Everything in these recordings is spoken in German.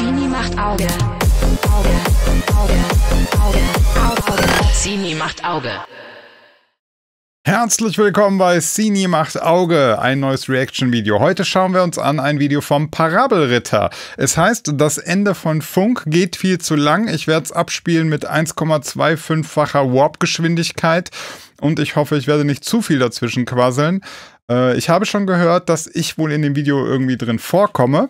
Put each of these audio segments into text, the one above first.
Sini macht Auge. Auge, Auge, Auge, Auge, Auge. Sini macht Auge. Herzlich willkommen bei Sini macht Auge, ein neues Reaction-Video. Heute schauen wir uns an ein Video vom Parabelritter. Es heißt, das Ende von Funk geht viel zu lang. Ich werde es abspielen mit 1,25-facher Warp-Geschwindigkeit und ich hoffe, ich werde nicht zu viel dazwischen quasseln. Äh, ich habe schon gehört, dass ich wohl in dem Video irgendwie drin vorkomme.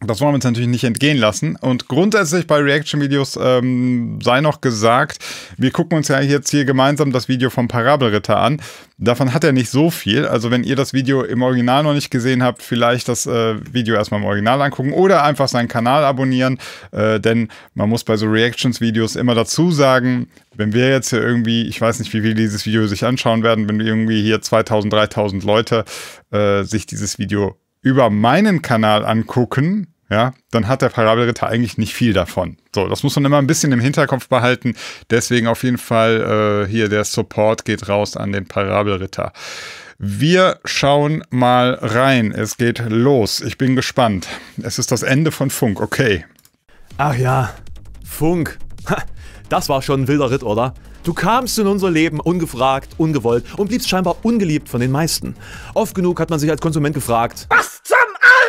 Das wollen wir uns natürlich nicht entgehen lassen. Und grundsätzlich bei Reaction-Videos ähm, sei noch gesagt, wir gucken uns ja jetzt hier gemeinsam das Video vom Parabelritter an. Davon hat er nicht so viel. Also wenn ihr das Video im Original noch nicht gesehen habt, vielleicht das äh, Video erstmal im Original angucken oder einfach seinen Kanal abonnieren. Äh, denn man muss bei so Reactions-Videos immer dazu sagen, wenn wir jetzt hier irgendwie, ich weiß nicht, wie viele dieses Video sich anschauen werden, wenn irgendwie hier 2000, 3000 Leute äh, sich dieses Video über meinen Kanal angucken, ja, dann hat der Parabelritter eigentlich nicht viel davon. So, das muss man immer ein bisschen im Hinterkopf behalten. Deswegen auf jeden Fall äh, hier der Support geht raus an den Parabelritter. Wir schauen mal rein. Es geht los. Ich bin gespannt. Es ist das Ende von Funk, okay. Ach ja, Funk. das war schon ein wilder Ritt, oder? Du kamst in unser Leben ungefragt, ungewollt und bliebst scheinbar ungeliebt von den meisten. Oft genug hat man sich als Konsument gefragt, was zum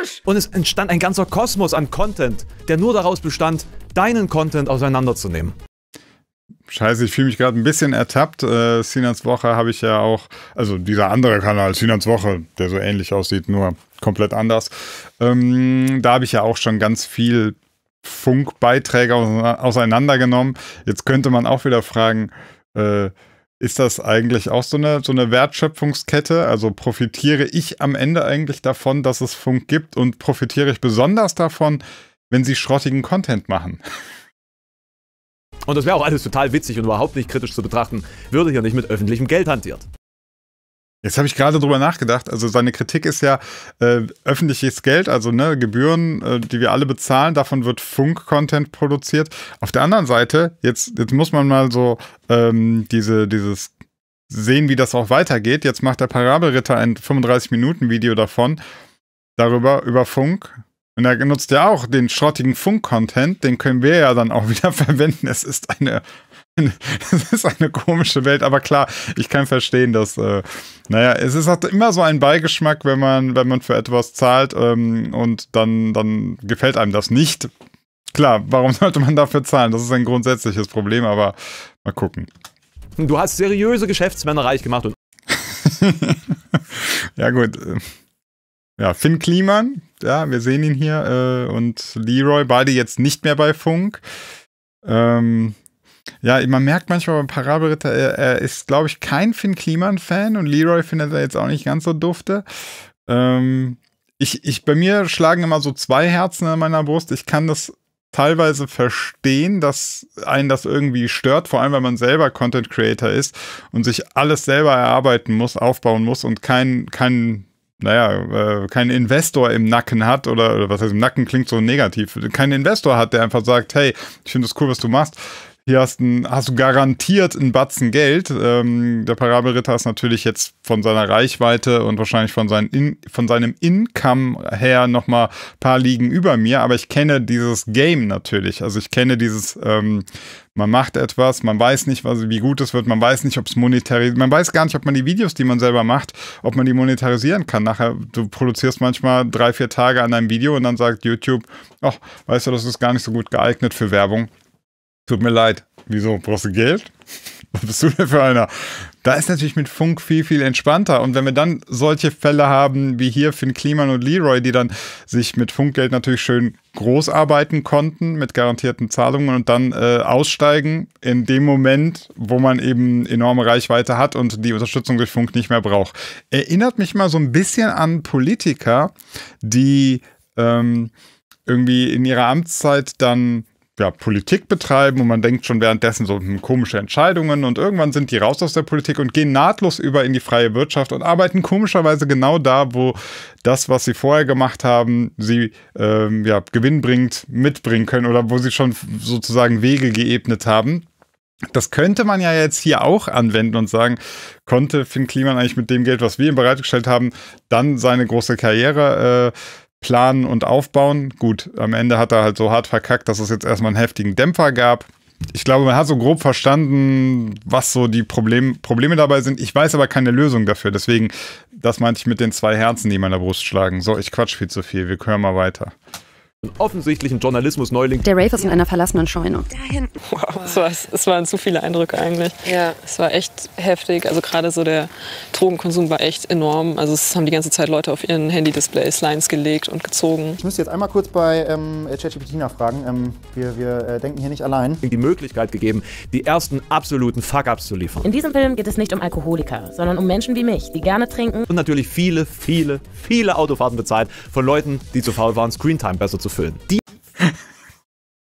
Arsch? Und es entstand ein ganzer Kosmos an Content, der nur daraus bestand, deinen Content auseinanderzunehmen. Scheiße, ich fühle mich gerade ein bisschen ertappt. Äh, Sinans Woche habe ich ja auch, also dieser andere Kanal, Sinans Woche, der so ähnlich aussieht, nur komplett anders. Ähm, da habe ich ja auch schon ganz viel Funkbeiträge auseinandergenommen. Jetzt könnte man auch wieder fragen, äh, ist das eigentlich auch so eine, so eine Wertschöpfungskette? Also profitiere ich am Ende eigentlich davon, dass es Funk gibt und profitiere ich besonders davon, wenn sie schrottigen Content machen? Und das wäre auch alles total witzig und überhaupt nicht kritisch zu betrachten, würde hier nicht mit öffentlichem Geld hantiert. Jetzt habe ich gerade drüber nachgedacht. Also seine Kritik ist ja äh, öffentliches Geld, also ne, Gebühren, äh, die wir alle bezahlen. Davon wird Funk-Content produziert. Auf der anderen Seite, jetzt, jetzt muss man mal so ähm, diese, dieses sehen, wie das auch weitergeht. Jetzt macht der Parabelritter ein 35-Minuten-Video davon, darüber, über Funk. Und er nutzt ja auch den schrottigen Funk-Content. Den können wir ja dann auch wieder verwenden. Es ist eine es ist eine komische Welt, aber klar, ich kann verstehen, dass, äh, naja, es ist, hat immer so einen Beigeschmack, wenn man, wenn man für etwas zahlt ähm, und dann, dann gefällt einem das nicht. Klar, warum sollte man dafür zahlen? Das ist ein grundsätzliches Problem, aber mal gucken. Du hast seriöse Geschäftsmänner reich gemacht und. ja, gut. Ähm, ja, Finn Kliman, ja, wir sehen ihn hier, äh, und Leroy, beide jetzt nicht mehr bei Funk. Ähm, ja, man merkt manchmal beim Parabelritter, er, ist, glaube ich, kein Finn Kliman-Fan und Leroy findet er jetzt auch nicht ganz so dufte. Ähm, ich, ich, bei mir schlagen immer so zwei Herzen in meiner Brust. Ich kann das teilweise verstehen, dass einen das irgendwie stört, vor allem weil man selber Content Creator ist und sich alles selber erarbeiten muss, aufbauen muss und kein, kein naja, äh, keinen Investor im Nacken hat oder, oder was heißt im Nacken klingt so negativ, keinen Investor hat, der einfach sagt, hey, ich finde das cool, was du machst, hier hast, ein, hast, du garantiert einen Batzen Geld. Ähm, der Parabelritter ist natürlich jetzt von seiner Reichweite und wahrscheinlich von, in, von seinem Income her nochmal ein paar Ligen über mir, aber ich kenne dieses Game natürlich. Also ich kenne dieses, ähm, man macht etwas, man weiß nicht, was, wie gut es wird, man weiß nicht, ob es monetarisiert, man weiß gar nicht, ob man die Videos, die man selber macht, ob man die monetarisieren kann. Nachher, du produzierst manchmal drei, vier Tage an einem Video und dann sagt YouTube, ach, weißt du, das ist gar nicht so gut geeignet für Werbung Tut mir leid. Wieso? Brauchst du Geld? Was bist du denn für einer? Da ist natürlich mit Funk viel, viel entspannter. Und wenn wir dann solche Fälle haben, wie hier Finn Kliman und Leroy, die dann sich mit Funkgeld natürlich schön groß arbeiten konnten, mit garantierten Zahlungen und dann äh, aussteigen in dem Moment, wo man eben enorme Reichweite hat und die Unterstützung durch Funk nicht mehr braucht. Erinnert mich mal so ein bisschen an Politiker, die ähm, irgendwie in ihrer Amtszeit dann ja, Politik betreiben und man denkt schon währenddessen so hm, komische Entscheidungen und irgendwann sind die raus aus der Politik und gehen nahtlos über in die freie Wirtschaft und arbeiten komischerweise genau da, wo das, was sie vorher gemacht haben, sie ähm, ja, gewinnbringend mitbringen können oder wo sie schon sozusagen Wege geebnet haben. Das könnte man ja jetzt hier auch anwenden und sagen, konnte Finn Kliman eigentlich mit dem Geld, was wir ihm bereitgestellt haben, dann seine große Karriere äh, planen und aufbauen. Gut, am Ende hat er halt so hart verkackt, dass es jetzt erstmal einen heftigen Dämpfer gab. Ich glaube, man hat so grob verstanden, was so die Problem, Probleme dabei sind. Ich weiß aber keine Lösung dafür. Deswegen, das meinte ich mit den zwei Herzen, die in meiner Brust schlagen. So, ich quatsch viel zu viel. Wir hören mal weiter offensichtlichen Journalismus-Neuling. Der Rave ist in einer verlassenen Scheune. Da hinten. Wow, es, waren zu viele Eindrücke eigentlich. Ja. Es war echt heftig. Also gerade so der Drogenkonsum war echt enorm. Also es haben die ganze Zeit Leute auf ihren Handy-Displays Lines gelegt und gezogen. Ich müsste jetzt einmal kurz bei ähm, ChatGPT nachfragen. Ähm, wir, wir äh, denken hier nicht allein. Die Möglichkeit gegeben, die ersten absoluten Fuck-Ups zu liefern. In diesem Film geht es nicht um Alkoholiker, sondern um Menschen wie mich, die gerne trinken. Und natürlich viele, viele, viele Autofahrten bezahlt von Leuten, die zu faul waren, Screentime besser zu Kartoffeln. Die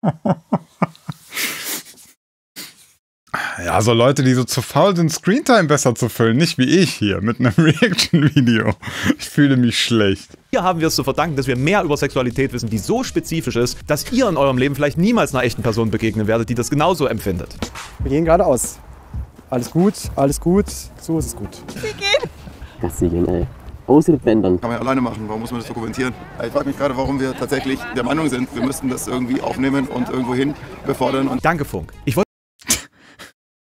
ja, so Leute, die so zu faul sind, Screentime besser zu füllen, nicht wie ich hier mit einem Reaction-Video. Ich fühle mich schlecht. Hier haben wir es zu verdanken, dass wir mehr über Sexualität wissen, die so spezifisch ist, dass ihr in eurem Leben vielleicht niemals einer echten Person begegnen werdet, die das genauso empfindet. Wir gehen geradeaus. Alles gut, alles gut, so ist es gut. Wir gehen. Das Siegel, ey. Ausländern. Kann man ja alleine machen, warum muss man das dokumentieren? Also ich frage mich gerade, warum wir tatsächlich der Meinung sind, wir müssten das irgendwie aufnehmen und irgendwo hin befördern. Und Danke, Funk. Ich wollte.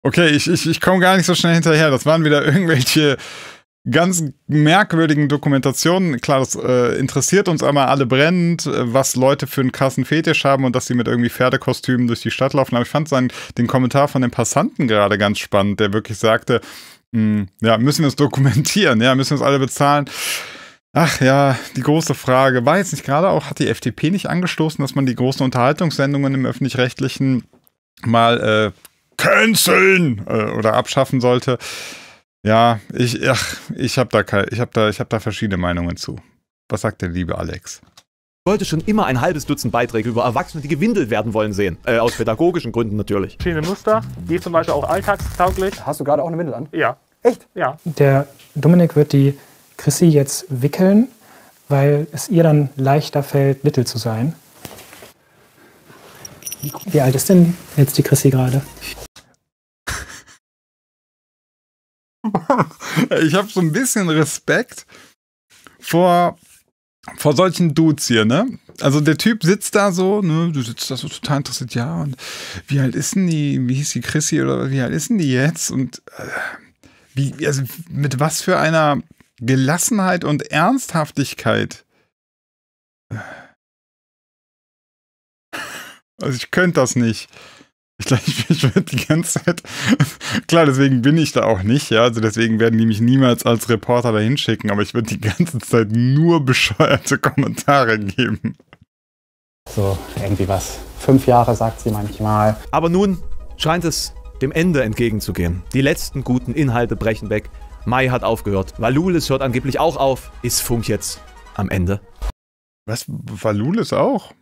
Okay, ich, ich, ich komme gar nicht so schnell hinterher. Das waren wieder irgendwelche ganz merkwürdigen Dokumentationen. Klar, das äh, interessiert uns einmal alle brennend, äh, was Leute für einen krassen Fetisch haben und dass sie mit irgendwie Pferdekostümen durch die Stadt laufen. Aber ich fand seinen, den Kommentar von dem Passanten gerade ganz spannend, der wirklich sagte, hm, ja, müssen wir es dokumentieren, ja, müssen wir es alle bezahlen. Ach ja, die große Frage. War jetzt nicht gerade auch, hat die FDP nicht angestoßen, dass man die großen Unterhaltungssendungen im öffentlich-rechtlichen mal äh, canceln äh, oder abschaffen sollte? Ja, ich, ich habe da, hab da, hab da verschiedene Meinungen zu. Was sagt der liebe Alex? Ich wollte schon immer ein halbes Dutzend Beiträge über Erwachsene, die gewindelt werden wollen, sehen. Äh, aus pädagogischen Gründen natürlich. Schöne Muster, die zum Beispiel auch alltagstauglich. Hast du gerade auch eine Windel an? Ja. Echt? Ja. Der Dominik wird die Chrissy jetzt wickeln, weil es ihr dann leichter fällt, mittel zu sein. Wie alt ist denn jetzt die Chrissy gerade? ich habe so ein bisschen Respekt vor vor solchen Dudes hier, ne? Also der Typ sitzt da so, ne? Du sitzt da so total interessiert, ja, und wie alt ist denn die, wie hieß die Chrissy oder wie alt ist denn die jetzt? Und äh, wie, also mit was für einer Gelassenheit und Ernsthaftigkeit. Äh. Also ich könnte das nicht. Ich, glaube, ich werde die ganze Zeit, klar, deswegen bin ich da auch nicht, ja, also deswegen werden die mich niemals als Reporter dahin schicken, aber ich werde die ganze Zeit nur bescheuerte Kommentare geben. So, irgendwie was. Fünf Jahre sagt sie manchmal. Aber nun scheint es dem Ende entgegenzugehen. Die letzten guten Inhalte brechen weg. Mai hat aufgehört. Valulis hört angeblich auch auf. Ist Funk jetzt am Ende? Was? Valulis auch?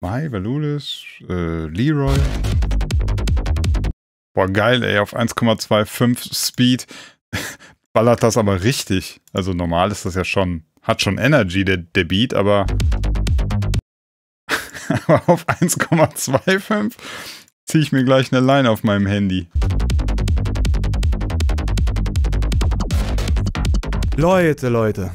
Mai, Valulis, äh, Leroy? Boah, geil, ey, auf 1,25 Speed ballert das aber richtig. Also normal ist das ja schon, hat schon Energy, der, der Beat, aber, aber auf 1,25 ziehe ich mir gleich eine Line auf meinem Handy. Leute, Leute.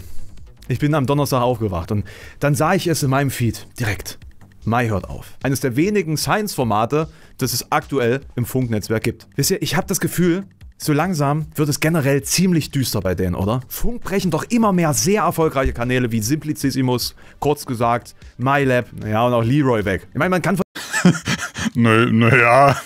Ich bin am Donnerstag aufgewacht und dann sah ich es in meinem Feed direkt. Mai hört auf. Eines der wenigen Science-Formate, das es aktuell im Funknetzwerk gibt. Wisst ihr, ich habe das Gefühl, so langsam wird es generell ziemlich düster bei denen, oder? Funk brechen doch immer mehr sehr erfolgreiche Kanäle wie Simplicissimus, kurz gesagt, MyLab, naja, und auch Leroy weg. Ich meine, man kann von... Nö, naja,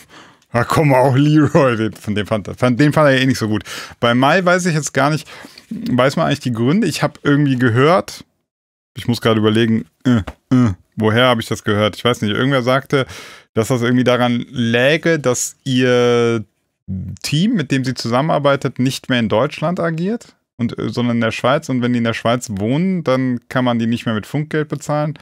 da kommen auch Leroy, von dem fand, fand, den fand er eh nicht so gut. Bei Mai weiß ich jetzt gar nicht, weiß man eigentlich die Gründe? Ich habe irgendwie gehört, ich muss gerade überlegen, äh, äh, woher habe ich das gehört? Ich weiß nicht, irgendwer sagte, dass das irgendwie daran läge, dass ihr Team, mit dem sie zusammenarbeitet, nicht mehr in Deutschland agiert, und, äh, sondern in der Schweiz. Und wenn die in der Schweiz wohnen, dann kann man die nicht mehr mit Funkgeld bezahlen.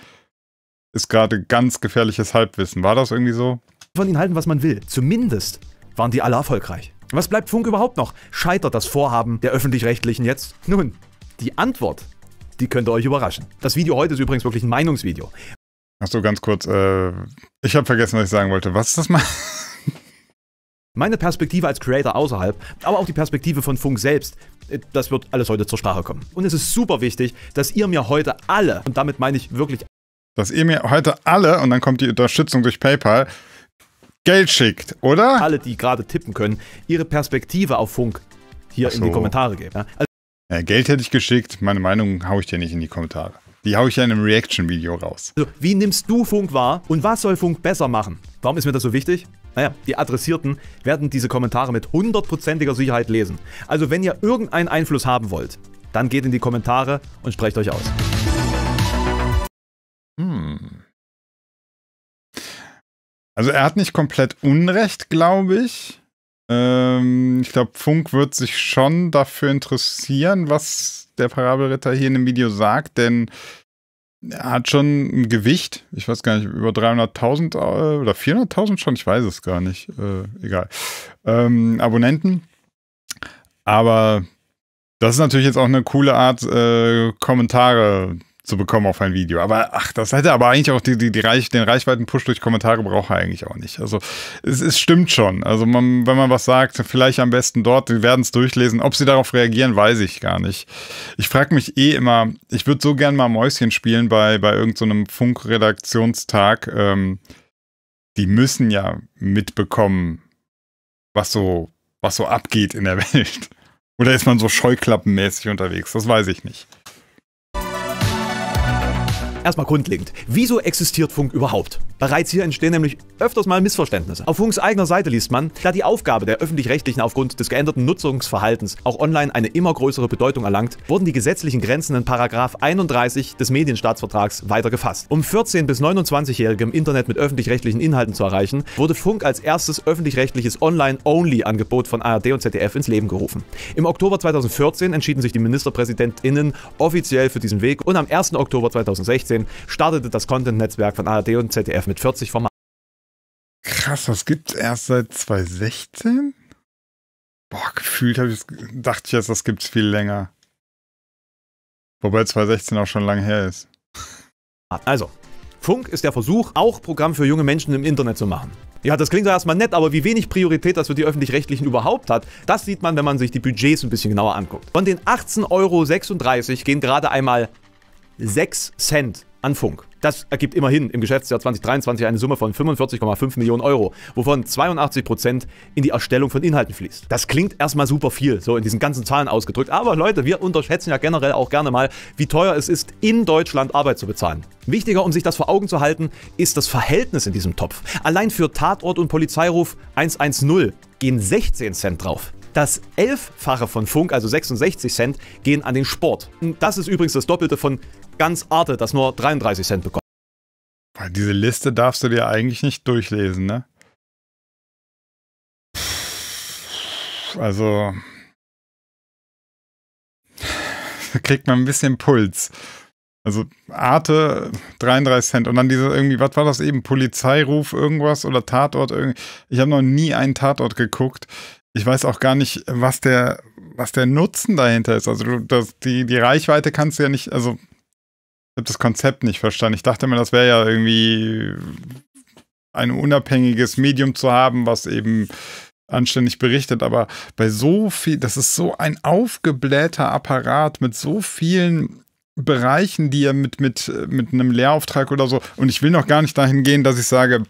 Ist gerade ganz gefährliches Halbwissen. War das irgendwie so? Von ihnen halten, was man will. Zumindest waren die alle erfolgreich. Was bleibt Funk überhaupt noch? Scheitert das Vorhaben der Öffentlich-Rechtlichen jetzt? Nun, die Antwort die könnte euch überraschen. Das Video heute ist übrigens wirklich ein Meinungsvideo. Achso, ganz kurz. Äh, ich habe vergessen, was ich sagen wollte. Was ist das mal? Meine Perspektive als Creator außerhalb, aber auch die Perspektive von Funk selbst, äh, das wird alles heute zur Sprache kommen. Und es ist super wichtig, dass ihr mir heute alle, und damit meine ich wirklich. Dass ihr mir heute alle, und dann kommt die Unterstützung durch PayPal, Geld schickt, oder? Alle, die gerade tippen können, ihre Perspektive auf Funk hier so. in die Kommentare geben. Also äh, Geld hätte ich geschickt, meine Meinung haue ich dir nicht in die Kommentare. Die haue ich ja in einem Reaction-Video raus. Also, wie nimmst du Funk wahr und was soll Funk besser machen? Warum ist mir das so wichtig? Naja, die Adressierten werden diese Kommentare mit hundertprozentiger Sicherheit lesen. Also wenn ihr irgendeinen Einfluss haben wollt, dann geht in die Kommentare und sprecht euch aus. Hm. Also er hat nicht komplett Unrecht, glaube ich. Ähm, ich glaube, Funk wird sich schon dafür interessieren, was der Parabelritter hier in dem Video sagt, denn er hat schon ein Gewicht, ich weiß gar nicht, über 300.000 äh, oder 400.000 schon, ich weiß es gar nicht, äh, egal, ähm, Abonnenten. Aber das ist natürlich jetzt auch eine coole Art, äh, Kommentare zu bekommen auf ein Video. Aber ach, das hätte aber eigentlich auch die, die, die Reich, den Reichweiten-Push durch Kommentare braucht er eigentlich auch nicht. Also es, es stimmt schon. Also man, wenn man was sagt, vielleicht am besten dort, die werden es durchlesen. Ob sie darauf reagieren, weiß ich gar nicht. Ich frage mich eh immer, ich würde so gern mal Mäuschen spielen bei, bei irgendeinem so Funkredaktionstag. Ähm, die müssen ja mitbekommen, was so, was so abgeht in der Welt. Oder ist man so scheuklappenmäßig unterwegs? Das weiß ich nicht. Erstmal grundlegend. Wieso existiert Funk überhaupt? Bereits hier entstehen nämlich öfters mal Missverständnisse. Auf Funks eigener Seite liest man, da die Aufgabe der Öffentlich-Rechtlichen aufgrund des geänderten Nutzungsverhaltens auch online eine immer größere Bedeutung erlangt, wurden die gesetzlichen Grenzen in Paragraf 31 des Medienstaatsvertrags weiter gefasst. Um 14- bis 29-Jährige im Internet mit öffentlich-rechtlichen Inhalten zu erreichen, wurde Funk als erstes öffentlich-rechtliches Online-Only-Angebot von ARD und ZDF ins Leben gerufen. Im Oktober 2014 entschieden sich die MinisterpräsidentInnen offiziell für diesen Weg und am 1. Oktober 2016 2016 startete das Content-Netzwerk von ARD und ZDF mit 40 Formaten. Krass, das gibt es erst seit 2016? Boah, gefühlt ich dachte ich jetzt, das gibt es viel länger. Wobei 2016 auch schon lange her ist. Also, Funk ist der Versuch, auch Programm für junge Menschen im Internet zu machen. Ja, das klingt doch erstmal nett, aber wie wenig Priorität das für die Öffentlich-Rechtlichen überhaupt hat, das sieht man, wenn man sich die Budgets ein bisschen genauer anguckt. Von den 18,36 Euro gehen gerade einmal 6 Cent an Funk. Das ergibt immerhin im Geschäftsjahr 2023 eine Summe von 45,5 Millionen Euro, wovon 82 Prozent in die Erstellung von Inhalten fließt. Das klingt erstmal super viel, so in diesen ganzen Zahlen ausgedrückt. Aber Leute, wir unterschätzen ja generell auch gerne mal, wie teuer es ist, in Deutschland Arbeit zu bezahlen. Wichtiger, um sich das vor Augen zu halten, ist das Verhältnis in diesem Topf. Allein für Tatort und Polizeiruf 110 gehen 16 Cent drauf. Das Elffache von Funk, also 66 Cent, gehen an den Sport. Das ist übrigens das Doppelte von ganz Arte, das nur 33 Cent bekommt. Diese Liste darfst du dir eigentlich nicht durchlesen, ne? Also Da kriegt man ein bisschen Puls. Also Arte 33 Cent und dann diese irgendwie, was war das eben? Polizeiruf irgendwas oder Tatort irgendwie. Ich habe noch nie einen Tatort geguckt ich weiß auch gar nicht, was der, was der Nutzen dahinter ist. Also das, die, die Reichweite kannst du ja nicht, also ich habe das Konzept nicht verstanden. Ich dachte mir, das wäre ja irgendwie ein unabhängiges Medium zu haben, was eben anständig berichtet, aber bei so viel, das ist so ein aufgeblähter Apparat mit so vielen Bereichen, die er mit, mit, mit einem Lehrauftrag oder so, und ich will noch gar nicht dahin gehen, dass ich sage,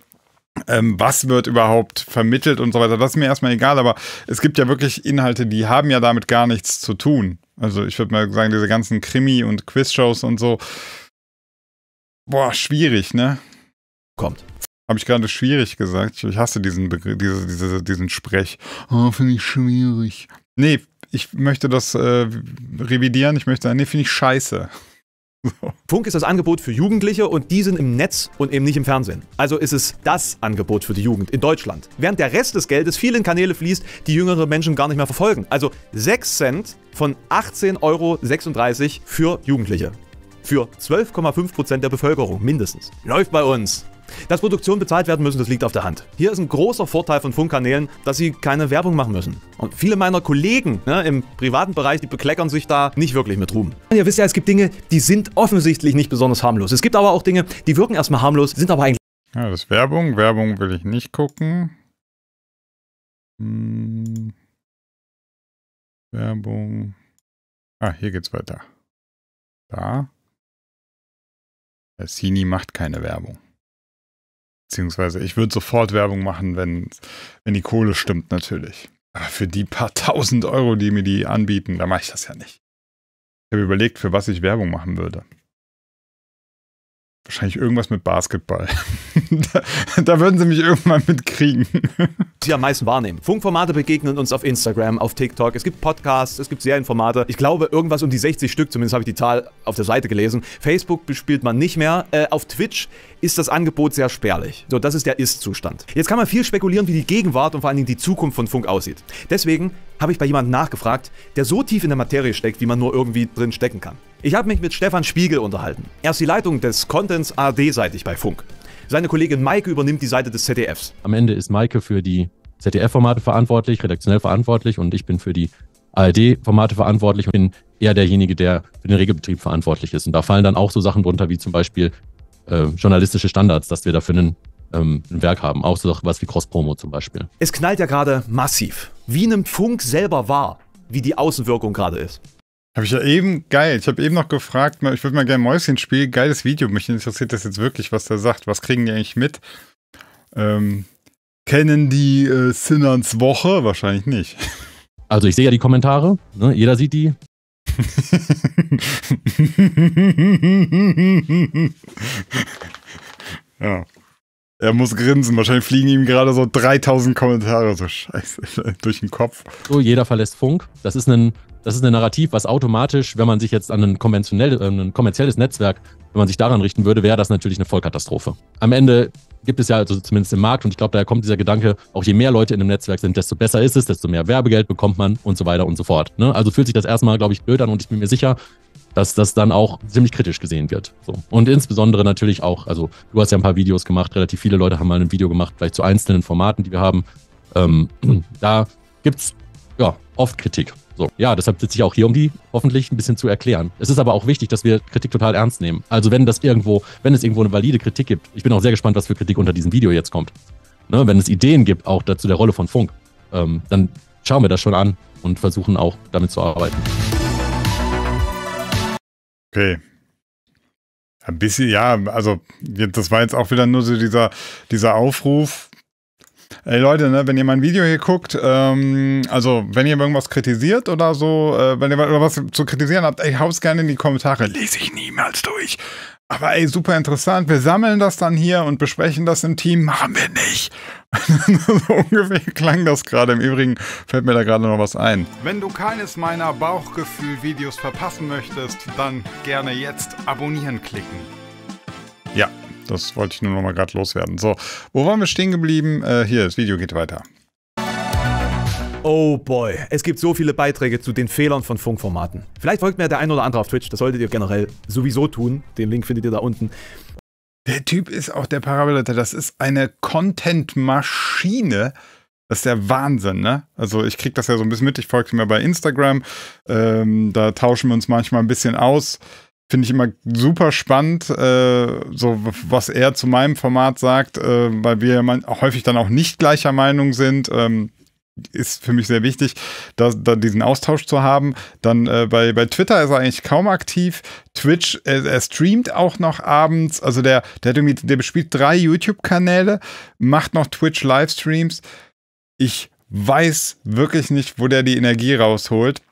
ähm, was wird überhaupt vermittelt und so weiter. Das ist mir erstmal egal, aber es gibt ja wirklich Inhalte, die haben ja damit gar nichts zu tun. Also ich würde mal sagen, diese ganzen Krimi- und Quizshows und so. Boah, schwierig, ne? Kommt. Habe ich gerade schwierig gesagt? Ich hasse diesen Begriff, diese, diese, diesen Sprech. Oh, finde ich schwierig. Nee, ich möchte das äh, revidieren. Ich möchte nee, finde ich scheiße. Funk ist das Angebot für Jugendliche und die sind im Netz und eben nicht im Fernsehen. Also ist es das Angebot für die Jugend in Deutschland. Während der Rest des Geldes vielen Kanäle fließt, die jüngere Menschen gar nicht mehr verfolgen. Also 6 Cent von 18,36 Euro für Jugendliche. Für 12,5% Prozent der Bevölkerung mindestens. Läuft bei uns. Dass Produktionen bezahlt werden müssen, das liegt auf der Hand. Hier ist ein großer Vorteil von Funkkanälen, dass sie keine Werbung machen müssen. Und viele meiner Kollegen ne, im privaten Bereich, die bekleckern sich da nicht wirklich mit Ruhm. Ihr wisst ja, es gibt Dinge, die sind offensichtlich nicht besonders harmlos. Es gibt aber auch Dinge, die wirken erstmal harmlos, sind aber eigentlich... Ja, das ist Werbung. Werbung will ich nicht gucken. Hm. Werbung. Ah, hier geht's weiter. Da. Der Sini macht keine Werbung. Beziehungsweise ich würde sofort Werbung machen, wenn, wenn die Kohle stimmt, natürlich. Aber für die paar tausend Euro, die mir die anbieten, da mache ich das ja nicht. Ich habe überlegt, für was ich Werbung machen würde. Wahrscheinlich irgendwas mit Basketball. da, da, würden sie mich irgendwann mitkriegen. Die am meisten wahrnehmen. Funkformate begegnen uns auf Instagram, auf TikTok. Es gibt Podcasts, es gibt Serienformate. Ich glaube, irgendwas um die 60 Stück, zumindest habe ich die Zahl auf der Seite gelesen. Facebook bespielt man nicht mehr. Äh, auf Twitch ist das Angebot sehr spärlich. So, das ist der Ist-Zustand. Jetzt kann man viel spekulieren, wie die Gegenwart und vor allen Dingen die Zukunft von Funk aussieht. Deswegen habe ich bei jemandem nachgefragt, der so tief in der Materie steckt, wie man nur irgendwie drin stecken kann. Ich habe mich mit Stefan Spiegel unterhalten. Er ist die Leitung des Contents AD-seitig bei Funk. Seine Kollegin Maike übernimmt die Seite des ZDFs. Am Ende ist Maike für die ZDF-Formate verantwortlich, redaktionell verantwortlich und ich bin für die ARD-Formate verantwortlich und bin eher derjenige, der für den Regelbetrieb verantwortlich ist. Und da fallen dann auch so Sachen drunter wie zum Beispiel äh, journalistische Standards, dass wir dafür einen ähm, ein Werk haben, auch so was wie Cross-Promo zum Beispiel. Es knallt ja gerade massiv. Wie nimmt Funk selber wahr, wie die Außenwirkung gerade ist? Habe ich ja eben, geil, ich habe eben noch gefragt, ich würde mal gerne Mäuschen spielen, geiles Video, mich interessiert das jetzt wirklich, was der sagt, was kriegen die eigentlich mit? Ähm, kennen die äh, Sinnerns Woche? Wahrscheinlich nicht. Also ich sehe ja die Kommentare, ne? jeder sieht die. ja. Er muss grinsen. Wahrscheinlich fliegen ihm gerade so 3000 Kommentare so scheiße durch den Kopf. So, jeder verlässt Funk. Das ist ein, das ist ein Narrativ, was automatisch, wenn man sich jetzt an ein, konventionell, äh, ein kommerzielles Netzwerk, wenn man sich daran richten würde, wäre das natürlich eine Vollkatastrophe. Am Ende gibt es ja also zumindest im Markt und ich glaube, daher kommt dieser Gedanke, auch je mehr Leute in einem Netzwerk sind, desto besser ist es, desto mehr Werbegeld bekommt man und so weiter und so fort. Ne? Also fühlt sich das erstmal, glaube ich, blöd an und ich bin mir sicher, dass das dann auch ziemlich kritisch gesehen wird. So. Und insbesondere natürlich auch, also du hast ja ein paar Videos gemacht, relativ viele Leute haben mal ein Video gemacht, vielleicht zu einzelnen Formaten, die wir haben. Ähm, da gibt es ja, oft Kritik. So, ja, deshalb sitze ich auch hier, um die hoffentlich ein bisschen zu erklären. Es ist aber auch wichtig, dass wir Kritik total ernst nehmen. Also wenn das irgendwo, wenn es irgendwo eine valide Kritik gibt, ich bin auch sehr gespannt, was für Kritik unter diesem Video jetzt kommt. Ne, wenn es Ideen gibt, auch dazu der Rolle von Funk, ähm, dann schauen wir das schon an und versuchen auch damit zu arbeiten. Okay, ein bisschen, ja, also das war jetzt auch wieder nur so dieser, dieser Aufruf, Ey Leute, ne, wenn ihr mein Video hier guckt, ähm, also wenn ihr irgendwas kritisiert oder so, äh, wenn ihr was zu kritisieren habt, ey, haut's gerne in die Kommentare. Lese ich niemals durch. Aber ey, super interessant. Wir sammeln das dann hier und besprechen das im Team. Machen wir nicht. so ungefähr klang das gerade. Im Übrigen fällt mir da gerade noch was ein. Wenn du keines meiner Bauchgefühl-Videos verpassen möchtest, dann gerne jetzt abonnieren klicken. Ja, das wollte ich nur noch mal gerade loswerden. So, wo waren wir stehen geblieben? Äh, hier, das Video geht weiter. Oh boy, es gibt so viele Beiträge zu den Fehlern von Funkformaten. Vielleicht folgt mir der ein oder andere auf Twitch, das solltet ihr generell sowieso tun. Den Link findet ihr da unten. Der Typ ist auch der Parabelliter, das ist eine Content-Maschine. Das ist der Wahnsinn, ne? Also ich kriege das ja so ein bisschen mit, ich folge mir bei Instagram, ähm, da tauschen wir uns manchmal ein bisschen aus finde ich immer super spannend, äh, so was er zu meinem Format sagt, äh, weil wir häufig dann auch nicht gleicher Meinung sind. Ähm, ist für mich sehr wichtig, da, da diesen Austausch zu haben. Dann äh, bei, bei Twitter ist er eigentlich kaum aktiv. Twitch, er, äh, er streamt auch noch abends. Also der, der, der bespielt drei YouTube-Kanäle, macht noch Twitch-Livestreams. Ich weiß wirklich nicht, wo der die Energie rausholt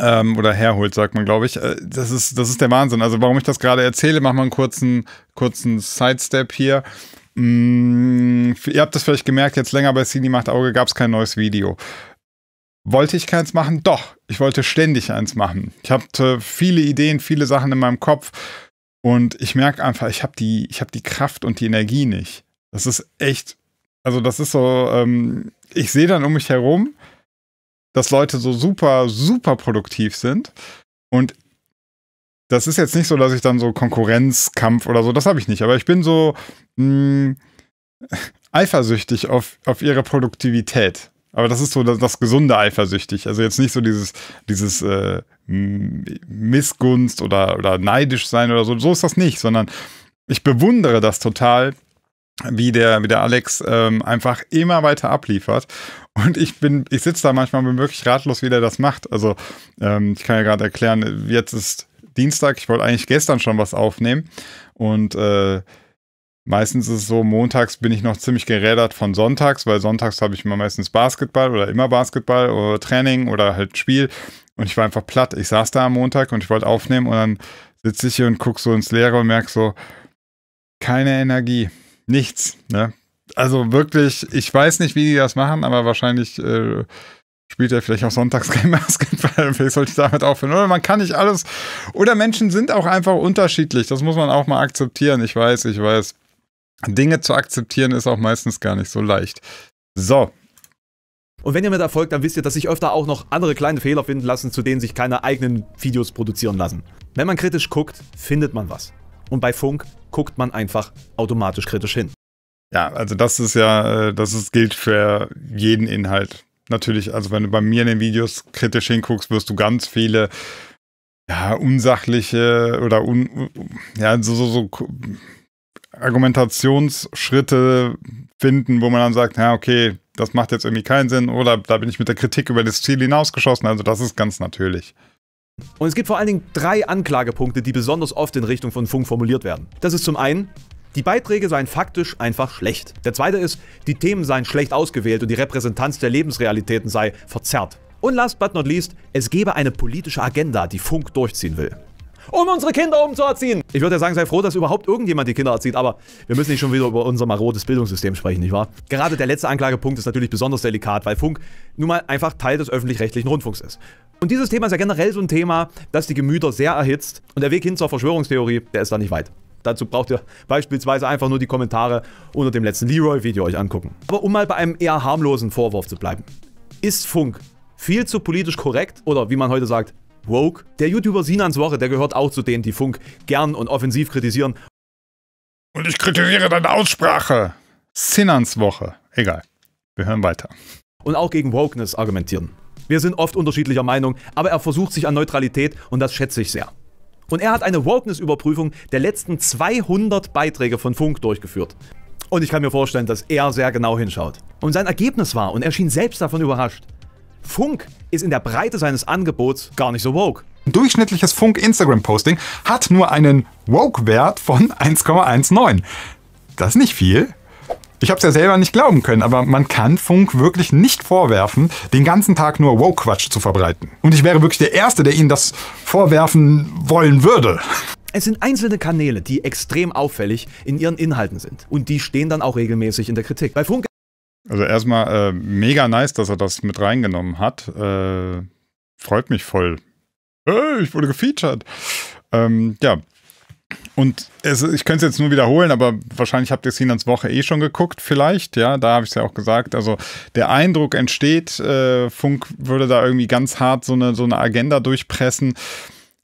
ähm, oder herholt, sagt man, glaube ich. Äh, das ist, das ist der Wahnsinn. Also warum ich das gerade erzähle, machen wir einen kurzen, kurzen Sidestep hier. Hm, ihr habt das vielleicht gemerkt, jetzt länger bei Cine macht Auge gab es kein neues Video. Wollte ich keins machen? Doch, ich wollte ständig eins machen. Ich hatte viele Ideen, viele Sachen in meinem Kopf und ich merke einfach, ich habe die, hab die Kraft und die Energie nicht. Das ist echt, also das ist so, ähm, ich sehe dann um mich herum dass Leute so super, super produktiv sind. Und das ist jetzt nicht so, dass ich dann so Konkurrenzkampf oder so, das habe ich nicht, aber ich bin so mh, mm, eifersüchtig auf, auf ihre Produktivität. Aber das ist so das, das gesunde eifersüchtig. Also jetzt nicht so dieses, dieses äh, Missgunst oder, oder neidisch sein oder so. So ist das nicht, sondern ich bewundere das total, wie der, wie der Alex ähm, einfach immer weiter abliefert. Und ich bin, ich sitze da manchmal und bin wirklich ratlos, wie der das macht. Also ähm, ich kann ja gerade erklären, jetzt ist Dienstag, ich wollte eigentlich gestern schon was aufnehmen und äh, Meistens ist es so, montags bin ich noch ziemlich gerädert von sonntags, weil sonntags habe ich immer meistens Basketball oder immer Basketball oder Training oder halt Spiel. Und ich war einfach platt. Ich saß da am Montag und ich wollte aufnehmen und dann sitze ich hier und gucke so ins Leere und merke so, keine Energie nichts. Ne? Also wirklich, ich weiß nicht, wie die das machen, aber wahrscheinlich äh, spielt er vielleicht auch sonntags kein Basketball. Vielleicht sollte ich damit aufhören. Oder man kann nicht alles. Oder Menschen sind auch einfach unterschiedlich. Das muss man auch mal akzeptieren. Ich weiß, ich weiß. Dinge zu akzeptieren ist auch meistens gar nicht so leicht. So, und wenn ihr mir da folgt, dann wisst ihr, dass sich öfter auch noch andere kleine Fehler finden lassen, zu denen sich keine eigenen Videos produzieren lassen. Wenn man kritisch guckt, findet man was. Und bei Funk guckt man einfach automatisch kritisch hin. Ja, also das ist ja, äh, das ist, gilt für jeden Inhalt. Natürlich, also wenn du bei mir in den Videos kritisch hinguckst, wirst du ganz viele ja, unsachliche oder un, ja, so, so, so Argumentationsschritte finden, wo man dann sagt, ja, okay, das macht jetzt irgendwie keinen Sinn oder da bin ich mit der Kritik über das Ziel hinausgeschossen. Also das ist ganz natürlich. Und es gibt vor allen Dingen drei Anklagepunkte, die besonders oft in Richtung von Funk formuliert werden. Das ist zum einen, die Beiträge seien faktisch einfach schlecht. Der zweite ist, die Themen seien schlecht ausgewählt und die Repräsentanz der Lebensrealitäten sei verzerrt. Und last but not least, es gebe eine politische Agenda, die Funk durchziehen will. Um unsere Kinder umzuerziehen! Ich würde ja sagen, sei froh, dass überhaupt irgendjemand die Kinder erzieht, aber wir müssen nicht schon wieder über unser marodes Bildungssystem sprechen, nicht wahr? Gerade der letzte Anklagepunkt ist natürlich besonders delikat, weil Funk nun mal einfach Teil des öffentlich-rechtlichen Rundfunks ist. Und dieses Thema ist ja generell so ein Thema, das die Gemüter sehr erhitzt. Und der Weg hin zur Verschwörungstheorie, der ist da nicht weit. Dazu braucht ihr beispielsweise einfach nur die Kommentare unter dem letzten Leroy-Video euch angucken. Aber um mal bei einem eher harmlosen Vorwurf zu bleiben. Ist Funk viel zu politisch korrekt oder wie man heute sagt, woke? Der YouTuber Sinans Woche, der gehört auch zu denen, die Funk gern und offensiv kritisieren. Und ich kritisiere deine Aussprache. Sinans Woche. Egal. Wir hören weiter. Und auch gegen Wokeness argumentieren. Wir sind oft unterschiedlicher Meinung, aber er versucht sich an Neutralität und das schätze ich sehr. Und er hat eine Wokeness-Überprüfung der letzten 200 Beiträge von Funk durchgeführt. Und ich kann mir vorstellen, dass er sehr genau hinschaut. Und sein Ergebnis war, und er schien selbst davon überrascht, Funk ist in der Breite seines Angebots gar nicht so woke. Ein durchschnittliches Funk-Instagram-Posting hat nur einen Woke-Wert von 1,19. Das ist nicht viel. Ich habe es ja selber nicht glauben können, aber man kann Funk wirklich nicht vorwerfen, den ganzen Tag nur Wow-Quatsch zu verbreiten. Und ich wäre wirklich der Erste, der Ihnen das vorwerfen wollen würde. Es sind einzelne Kanäle, die extrem auffällig in ihren Inhalten sind. Und die stehen dann auch regelmäßig in der Kritik. Bei Funk. Also erstmal äh, mega nice, dass er das mit reingenommen hat. Äh, freut mich voll. Äh, ich wurde gefeatured. Ähm, ja, und es, ich könnte es jetzt nur wiederholen, aber wahrscheinlich habt ihr Sinans Woche eh schon geguckt, vielleicht. Ja, da habe ich es ja auch gesagt. Also der Eindruck entsteht, äh, Funk würde da irgendwie ganz hart so eine, so eine Agenda durchpressen.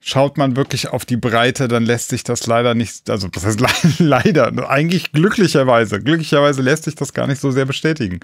Schaut man wirklich auf die Breite, dann lässt sich das leider nicht, also das heißt le leider, eigentlich glücklicherweise, glücklicherweise lässt sich das gar nicht so sehr bestätigen.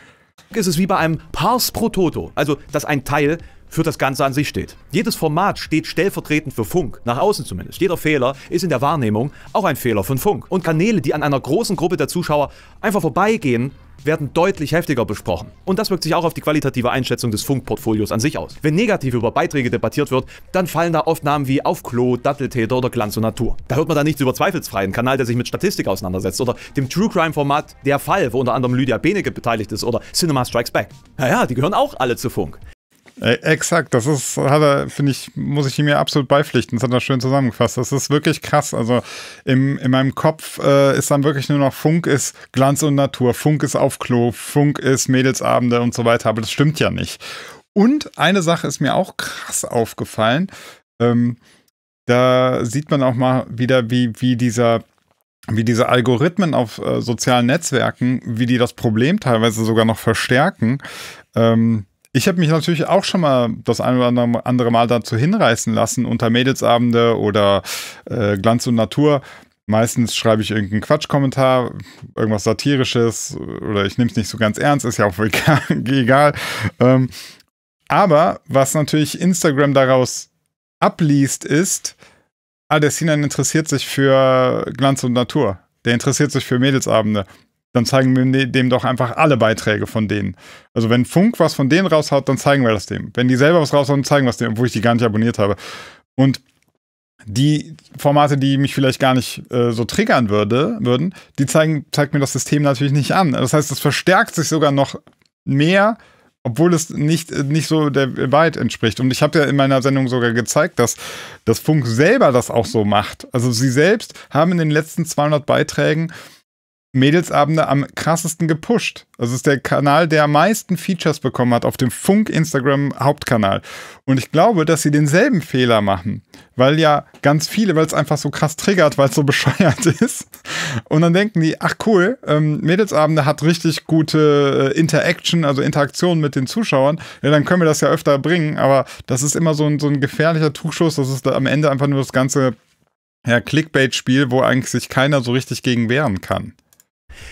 Es ist wie bei einem Pars pro Toto, also dass ein Teil für das Ganze an sich steht. Jedes Format steht stellvertretend für Funk, nach außen zumindest. Jeder Fehler ist in der Wahrnehmung auch ein Fehler von Funk. Und Kanäle, die an einer großen Gruppe der Zuschauer einfach vorbeigehen, werden deutlich heftiger besprochen. Und das wirkt sich auch auf die qualitative Einschätzung des Funkportfolios an sich aus. Wenn negativ über Beiträge debattiert wird, dann fallen da oft Namen wie Klo, Datteltäter oder Glanz und Natur. Da hört man dann nichts über zweifelsfreien Kanal, der sich mit Statistik auseinandersetzt oder dem True Crime Format Der Fall, wo unter anderem Lydia Benecke beteiligt ist oder Cinema Strikes Back. Naja, die gehören auch alle zu Funk. Äh, exakt, das ist, hat er, finde ich, muss ich ihm ja absolut beipflichten. Das hat er schön zusammengefasst. Das ist wirklich krass. Also im, in meinem Kopf äh, ist dann wirklich nur noch Funk ist Glanz und Natur, Funk ist auf Klo, Funk ist Mädelsabende und so weiter. Aber das stimmt ja nicht. Und eine Sache ist mir auch krass aufgefallen. Ähm, da sieht man auch mal wieder, wie, wie dieser wie diese Algorithmen auf äh, sozialen Netzwerken, wie die das Problem teilweise sogar noch verstärken. Ähm, ich habe mich natürlich auch schon mal das ein oder andere Mal dazu hinreißen lassen, unter Mädelsabende oder äh, Glanz und Natur. Meistens schreibe ich irgendeinen Quatschkommentar, irgendwas Satirisches oder ich nehme es nicht so ganz ernst, ist ja auch egal. Ähm, aber was natürlich Instagram daraus abliest, ist, Adesina interessiert sich für Glanz und Natur. Der interessiert sich für Mädelsabende dann zeigen wir ne-, dem doch einfach alle Beiträge von denen. Also wenn Funk was von denen raushaut, dann zeigen wir das dem. Wenn die selber was raushauen, zeigen wir es dem, obwohl ich die gar nicht abonniert habe. Und die Formate, die mich vielleicht gar nicht äh, so triggern würde, würden, die zeigen, zeigt mir das System natürlich nicht an. Das heißt, es verstärkt sich sogar noch mehr, obwohl es nicht, äh, nicht so der weit entspricht. Und ich habe ja in meiner Sendung sogar gezeigt, dass, dass Funk selber das auch so macht. Also sie selbst haben in den letzten 200 Beiträgen Mädelsabende am krassesten gepusht. Das also ist der Kanal, der am meisten Features bekommen hat auf dem Funk-Instagram-Hauptkanal. Und ich glaube, dass sie denselben Fehler machen, weil ja ganz viele, weil es einfach so krass triggert, weil es so bescheuert ist. Und dann denken die, ach cool, ähm, Mädelsabende hat richtig gute äh, Interaction, also Interaktion mit den Zuschauern. Ja, dann können wir das ja öfter bringen, aber das ist immer so ein, so ein gefährlicher Tuchschuss, das ist da am Ende einfach nur das ganze ja, Clickbait-Spiel, wo eigentlich sich keiner so richtig gegen wehren kann.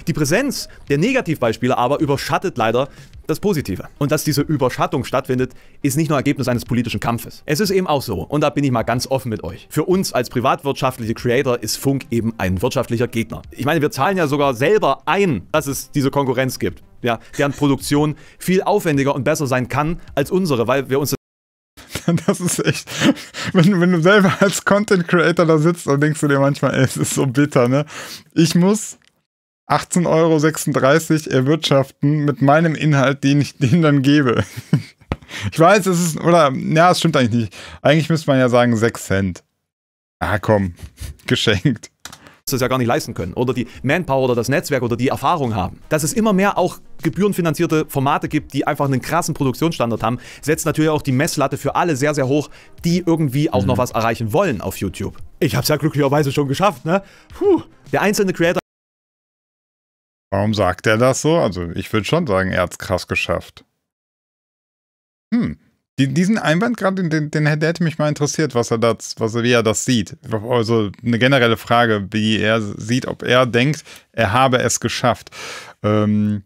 Die Präsenz der Negativbeispiele aber überschattet leider das Positive. Und dass diese Überschattung stattfindet, ist nicht nur Ergebnis eines politischen Kampfes. Es ist eben auch so, und da bin ich mal ganz offen mit euch. Für uns als privatwirtschaftliche Creator ist Funk eben ein wirtschaftlicher Gegner. Ich meine, wir zahlen ja sogar selber ein, dass es diese Konkurrenz gibt, ja, deren Produktion viel aufwendiger und besser sein kann als unsere, weil wir uns das das ist echt, wenn, wenn, du selber als Content Creator da sitzt, dann denkst du dir manchmal, ey, es ist so bitter, ne? Ich muss 18,36 Euro erwirtschaften mit meinem Inhalt, den ich denen dann gebe. ich weiß, es ist, oder, ja, es stimmt eigentlich nicht. Eigentlich müsste man ja sagen 6 Cent. Ah, komm, geschenkt. Das ist ja gar nicht leisten können. Oder die Manpower oder das Netzwerk oder die Erfahrung haben. Dass es immer mehr auch gebührenfinanzierte Formate gibt, die einfach einen krassen Produktionsstandard haben, setzt natürlich auch die Messlatte für alle sehr, sehr hoch, die irgendwie auch mhm. noch was erreichen wollen auf YouTube. Ich habe es ja glücklicherweise schon geschafft, ne? Puh. Der einzelne Creator Warum sagt er das so? Also ich würde schon sagen, er hat es krass geschafft. Hm. diesen Einwand gerade, den, den, hätte mich mal interessiert, was er das, was er, wie er das sieht. Also eine generelle Frage, wie er sieht, ob er denkt, er habe es geschafft. Ähm,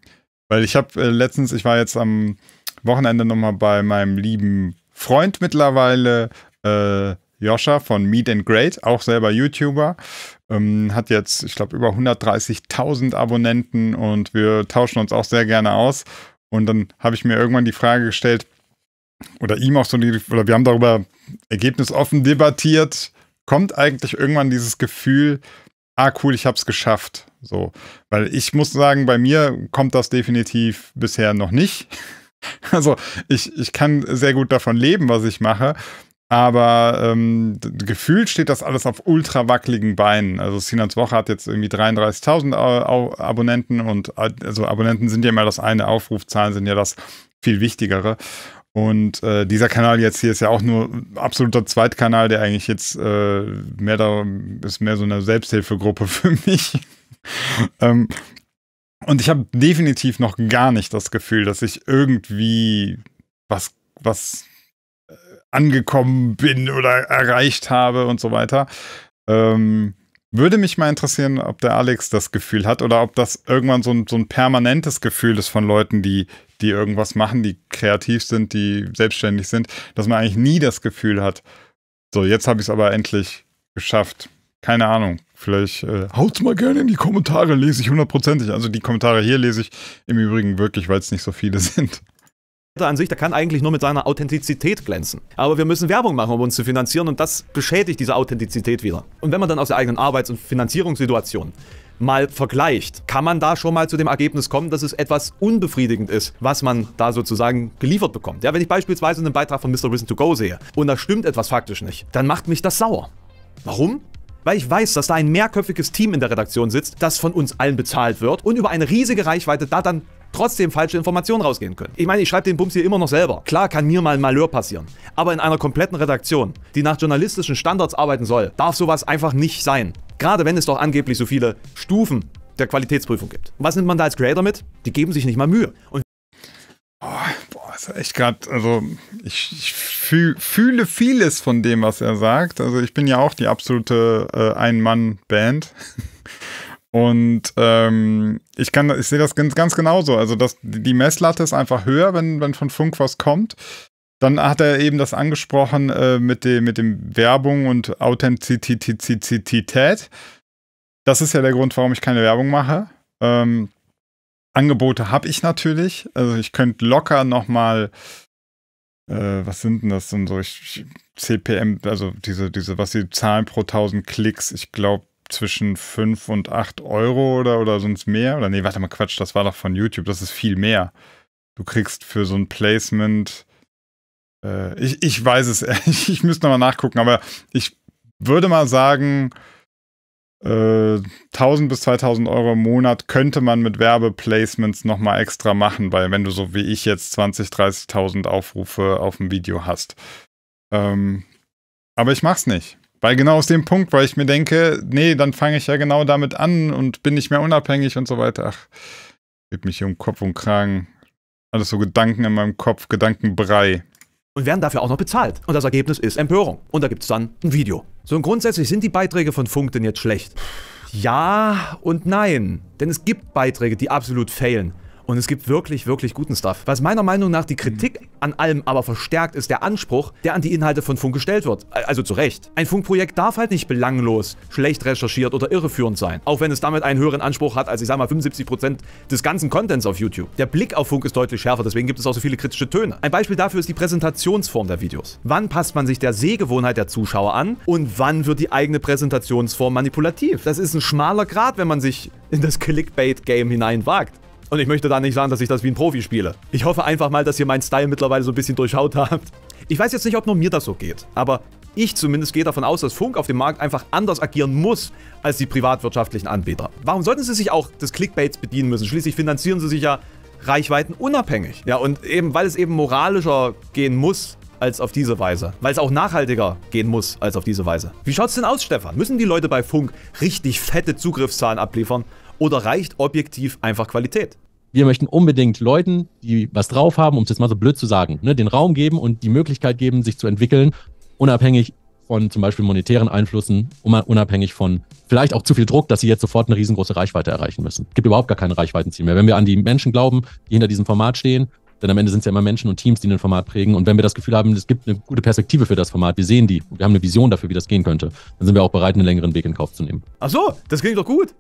weil ich habe äh, letztens, ich war jetzt am Wochenende nochmal bei meinem lieben Freund mittlerweile, äh, Joscha von Meet and Great, auch selber YouTuber. Ähm, hat jetzt, ich glaube, über 130.000 Abonnenten und wir tauschen uns auch sehr gerne aus. Und dann habe ich mir irgendwann die Frage gestellt, oder ihm auch so, die, oder wir haben darüber ergebnisoffen debattiert, kommt eigentlich irgendwann dieses Gefühl, ah cool, ich habe es geschafft. So, weil ich muss sagen, bei mir kommt das definitiv bisher noch nicht. Also ich, ich kann sehr gut davon leben, was ich mache. Aber ähm, gefühlt steht das alles auf ultra wackeligen Beinen. Also Sinans Woche hat jetzt irgendwie 33.000 Abonnenten und also Abonnenten sind ja immer das eine, Aufrufzahlen sind ja das viel wichtigere. Und äh, dieser Kanal jetzt hier ist ja auch nur absoluter Zweitkanal, der eigentlich jetzt äh, mehr da ist mehr so eine Selbsthilfegruppe für mich. ähm, und ich habe definitiv noch gar nicht das Gefühl, dass ich irgendwie was, was angekommen bin oder erreicht habe und so weiter. Ähm, würde mich mal interessieren, ob der Alex das Gefühl hat oder ob das irgendwann so ein, so ein permanentes Gefühl ist von Leuten, die, die irgendwas machen, die kreativ sind, die selbstständig sind, dass man eigentlich nie das Gefühl hat, so, jetzt habe ich es aber endlich geschafft. Keine Ahnung. Vielleicht äh, haut's mal gerne in die Kommentare, lese ich hundertprozentig. Also die Kommentare hier lese ich im Übrigen wirklich, weil es nicht so viele sind an sich, der kann eigentlich nur mit seiner Authentizität glänzen. Aber wir müssen Werbung machen, um uns zu finanzieren und das beschädigt diese Authentizität wieder. Und wenn man dann aus der eigenen Arbeits- und Finanzierungssituation mal vergleicht, kann man da schon mal zu dem Ergebnis kommen, dass es etwas unbefriedigend ist, was man da sozusagen geliefert bekommt. Ja, wenn ich beispielsweise einen Beitrag von Mr. Risen to Go sehe und da stimmt etwas faktisch nicht, dann macht mich das sauer. Warum? Weil ich weiß, dass da ein mehrköpfiges Team in der Redaktion sitzt, das von uns allen bezahlt wird und über eine riesige Reichweite da dann trotzdem falsche Informationen rausgehen können. Ich meine, ich schreibe den Bums hier immer noch selber. Klar kann mir mal ein Malheur passieren. Aber in einer kompletten Redaktion, die nach journalistischen Standards arbeiten soll, darf sowas einfach nicht sein. Gerade wenn es doch angeblich so viele Stufen der Qualitätsprüfung gibt. Was nimmt man da als Creator mit? Die geben sich nicht mal Mühe. Und oh, boah, ist echt gerade, also ich, ich fühl, fühle vieles von dem, was er sagt. Also ich bin ja auch die absolute äh, Ein-Mann-Band. Und ähm, ich kann, ich sehe das ganz, ganz genauso. Also das, die Messlatte ist einfach höher, wenn, wenn von Funk was kommt. Dann hat er eben das angesprochen äh, mit, dem, mit dem Werbung und Authentizität. Das ist ja der Grund, warum ich keine Werbung mache. Ähm, Angebote habe ich natürlich. Also ich könnte locker nochmal, äh, was sind denn das denn so? Ich, CPM, also diese, diese, was die Zahlen pro 1000 Klicks, ich glaube, zwischen 5 und 8 Euro oder, oder sonst mehr. Oder nee, warte mal, Quatsch, das war doch von YouTube, das ist viel mehr. Du kriegst für so ein Placement, äh, ich, ich weiß es, ich, ich müsste nochmal nachgucken, aber ich würde mal sagen, äh, 1000 bis 2000 Euro im Monat könnte man mit Werbeplacements nochmal extra machen, weil wenn du so wie ich jetzt 20, 30.000 Aufrufe auf dem Video hast. Ähm, aber ich mach's nicht. Weil genau aus dem Punkt, weil ich mir denke, nee, dann fange ich ja genau damit an und bin nicht mehr unabhängig und so weiter. Ach, gib mich hier um Kopf und Kragen. Alles so Gedanken in meinem Kopf, Gedankenbrei. Und werden dafür auch noch bezahlt. Und das Ergebnis ist Empörung. Und da gibt es dann ein Video. So und grundsätzlich sind die Beiträge von Funk denn jetzt schlecht? Ja und nein. Denn es gibt Beiträge, die absolut fehlen. Und es gibt wirklich, wirklich guten Stuff. Was meiner Meinung nach die mhm. Kritik an allem aber verstärkt, ist der Anspruch, der an die Inhalte von Funk gestellt wird. Äh, also zu Recht. Ein Funkprojekt darf halt nicht belanglos, schlecht recherchiert oder irreführend sein. Auch wenn es damit einen höheren Anspruch hat als, ich sag mal, 75% des ganzen Contents auf YouTube. Der Blick auf Funk ist deutlich schärfer, deswegen gibt es auch so viele kritische Töne. Ein Beispiel dafür ist die Präsentationsform der Videos. Wann passt man sich der Sehgewohnheit der Zuschauer an und wann wird die eigene Präsentationsform manipulativ? Das ist ein schmaler Grad, wenn man sich in das Clickbait-Game hineinwagt. Und ich möchte da nicht sagen, dass ich das wie ein Profi spiele. Ich hoffe einfach mal, dass ihr meinen Style mittlerweile so ein bisschen durchschaut habt. Ich weiß jetzt nicht, ob nur mir das so geht, aber ich zumindest gehe davon aus, dass Funk auf dem Markt einfach anders agieren muss als die privatwirtschaftlichen Anbieter. Warum sollten sie sich auch des Clickbaits bedienen müssen? Schließlich finanzieren sie sich ja reichweitenunabhängig. Ja, und eben, weil es eben moralischer gehen muss, als auf diese Weise. Weil es auch nachhaltiger gehen muss als auf diese Weise. Wie schaut's denn aus, Stefan? Müssen die Leute bei Funk richtig fette Zugriffszahlen abliefern, oder reicht objektiv einfach Qualität? Wir möchten unbedingt Leuten, die was drauf haben, um es jetzt mal so blöd zu sagen, ne, den Raum geben und die Möglichkeit geben, sich zu entwickeln, unabhängig von zum Beispiel monetären Einflüssen, unabhängig von vielleicht auch zu viel Druck, dass sie jetzt sofort eine riesengroße Reichweite erreichen müssen. Es gibt überhaupt gar kein Reichweitenziel mehr. Wenn wir an die Menschen glauben, die hinter diesem Format stehen, denn am Ende sind es ja immer Menschen und Teams, die ein Format prägen. Und wenn wir das Gefühl haben, es gibt eine gute Perspektive für das Format, wir sehen die, wir haben eine Vision dafür, wie das gehen könnte, dann sind wir auch bereit, einen längeren Weg in Kauf zu nehmen. Ach so, das klingt doch gut.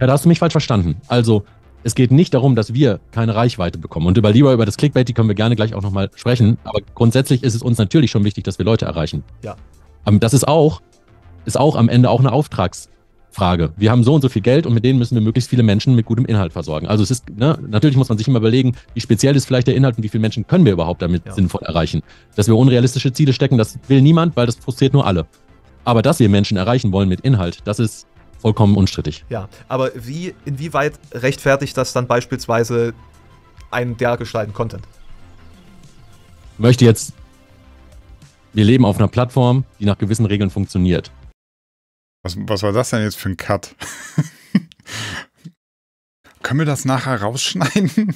Ja, da hast du mich falsch verstanden. Also, es geht nicht darum, dass wir keine Reichweite bekommen. Und über lieber über das Clickbait, die können wir gerne gleich auch nochmal sprechen. Aber grundsätzlich ist es uns natürlich schon wichtig, dass wir Leute erreichen. Ja. Aber ähm, das ist auch, ist auch am Ende auch eine Auftragsfrage. Wir haben so und so viel Geld und mit denen müssen wir möglichst viele Menschen mit gutem Inhalt versorgen. Also es ist, ne, natürlich muss man sich immer überlegen, wie speziell ist vielleicht der Inhalt und wie viele Menschen können wir überhaupt damit ja. sinnvoll erreichen. Dass wir unrealistische Ziele stecken, das will niemand, weil das frustriert nur alle. Aber dass wir Menschen erreichen wollen mit Inhalt, das ist vollkommen unstrittig. Ja, aber wie, inwieweit rechtfertigt das dann beispielsweise einen dergestalten Content? Ich Möchte jetzt, wir leben auf einer Plattform, die nach gewissen Regeln funktioniert. Was, was war das denn jetzt für ein Cut? Können wir das nachher rausschneiden?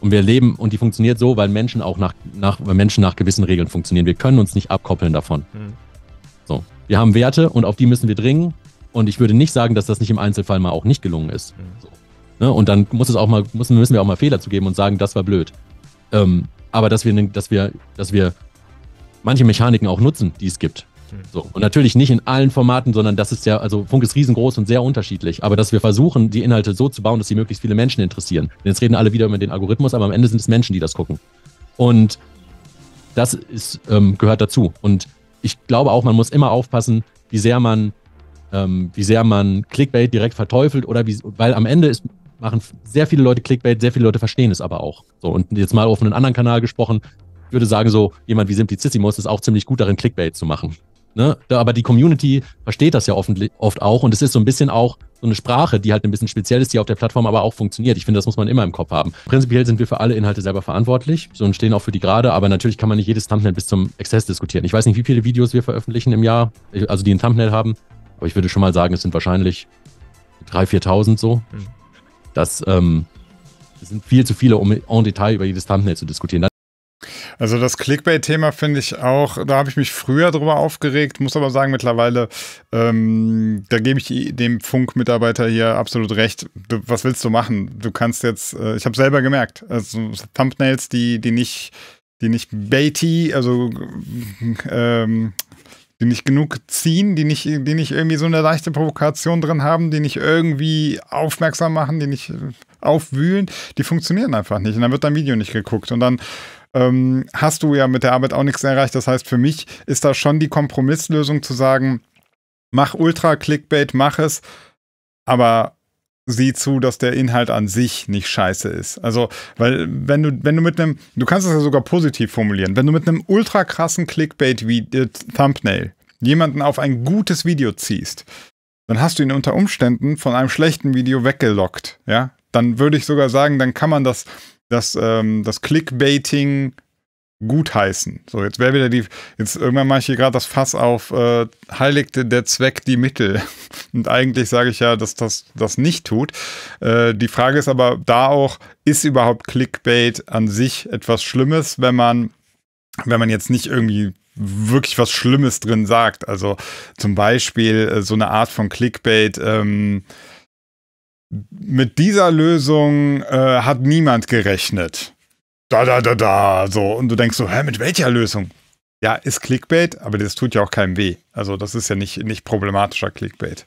Und wir leben und die funktioniert so, weil Menschen auch nach, nach, weil Menschen nach gewissen Regeln funktionieren. Wir können uns nicht abkoppeln davon. Hm. So. Wir haben Werte und auf die müssen wir dringen und ich würde nicht sagen, dass das nicht im Einzelfall mal auch nicht gelungen ist. Mhm. So. Ne? Und dann muss es auch mal, müssen, müssen wir auch mal Fehler zugeben und sagen, das war blöd. Ähm, aber dass wir, dass wir, dass wir manche Mechaniken auch nutzen, die es gibt. Mhm. So. Und natürlich nicht in allen Formaten, sondern das ist ja, also Funk ist riesengroß und sehr unterschiedlich, aber dass wir versuchen, die Inhalte so zu bauen, dass sie möglichst viele Menschen interessieren. Denn jetzt reden alle wieder über den Algorithmus, aber am Ende sind es Menschen, die das gucken. Und das ist, ähm, gehört dazu. Und ich glaube auch, man muss immer aufpassen, wie sehr man ähm, wie sehr man Clickbait direkt verteufelt oder wie, weil am Ende ist, machen sehr viele Leute Clickbait, sehr viele Leute verstehen es aber auch. So, und jetzt mal auf einen anderen Kanal gesprochen, ich würde sagen, so jemand wie Simplicissimus ist auch ziemlich gut darin, Clickbait zu machen. Ne? Aber die Community versteht das ja oft auch und es ist so ein bisschen auch so eine Sprache, die halt ein bisschen speziell ist, die auf der Plattform aber auch funktioniert. Ich finde, das muss man immer im Kopf haben. Prinzipiell sind wir für alle Inhalte selber verantwortlich so und stehen auch für die gerade, aber natürlich kann man nicht jedes Thumbnail bis zum Exzess diskutieren. Ich weiß nicht, wie viele Videos wir veröffentlichen im Jahr, also die ein Thumbnail haben. Aber ich würde schon mal sagen, es sind wahrscheinlich 3.000, 4.000 so. Mhm. Das ähm, sind viel zu viele, um en Detail über jedes Thumbnail zu diskutieren. also das Clickbait-Thema finde ich auch, da habe ich mich früher drüber aufgeregt, muss aber sagen, mittlerweile, ähm, da gebe ich dem Funk-Mitarbeiter hier absolut recht. Du, was willst du machen? Du kannst jetzt, äh, ich habe selber gemerkt, also Thumbnails, die, die nicht, die nicht baity, also ähm, die nicht genug ziehen, die nicht, die nicht irgendwie so eine leichte Provokation drin haben, die nicht irgendwie aufmerksam machen, die nicht äh, aufwühlen, die funktionieren einfach nicht. Und dann wird dein Video nicht geguckt. Und dann ähm, hast du ja mit der Arbeit auch nichts erreicht. Das heißt, für mich ist da schon die Kompromisslösung zu sagen, mach Ultra-Clickbait, mach es, aber sieh zu, dass der Inhalt an sich nicht scheiße ist. Also, weil wenn du, wenn du mit einem, du kannst es ja sogar positiv formulieren, wenn du mit einem ultra krassen Clickbait wie äh, Thumbnail jemanden auf ein gutes Video ziehst, dann hast du ihn unter Umständen von einem schlechten Video weggelockt. Ja, dann würde ich sogar sagen, dann kann man das, das, ähm, das Clickbaiting gutheißen. So, jetzt wäre wieder die, jetzt irgendwann mache ich hier gerade das Fass auf, äh, heiligte der Zweck die Mittel. Und eigentlich sage ich ja, dass das das nicht tut. Äh, die Frage ist aber da auch, ist überhaupt Clickbait an sich etwas Schlimmes, wenn man, wenn man jetzt nicht irgendwie wirklich was Schlimmes drin sagt. Also zum Beispiel äh, so eine Art von Clickbait, ähm, mit dieser Lösung äh, hat niemand gerechnet da, da, da, da, so. Und du denkst so, hä, mit welcher Lösung? Ja, ist Clickbait, aber das tut ja auch keinem weh. Also das ist ja nicht, nicht problematischer Clickbait.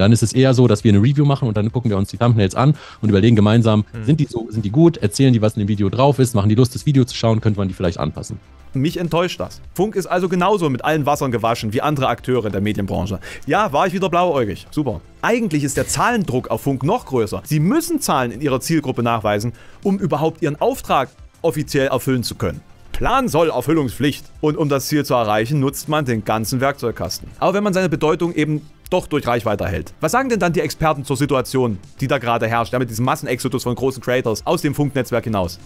Dann ist es eher so, dass wir eine Review machen und dann gucken wir uns die Thumbnails an und überlegen gemeinsam, mhm. sind die so, sind die gut, erzählen die, was in dem Video drauf ist, machen die Lust, das Video zu schauen, könnte man die vielleicht anpassen. Mich enttäuscht das. Funk ist also genauso mit allen Wassern gewaschen wie andere Akteure in der Medienbranche. Ja, war ich wieder blauäugig. Super. Eigentlich ist der Zahlendruck auf Funk noch größer. Sie müssen Zahlen in ihrer Zielgruppe nachweisen, um überhaupt ihren Auftrag offiziell erfüllen zu können. Plan soll Erfüllungspflicht. Und um das Ziel zu erreichen, nutzt man den ganzen Werkzeugkasten. Aber wenn man seine Bedeutung eben doch durch Reichweite hält. Was sagen denn dann die Experten zur Situation, die da gerade herrscht, ja, mit diesem Massenexodus von großen Creators aus dem Funknetzwerk hinaus?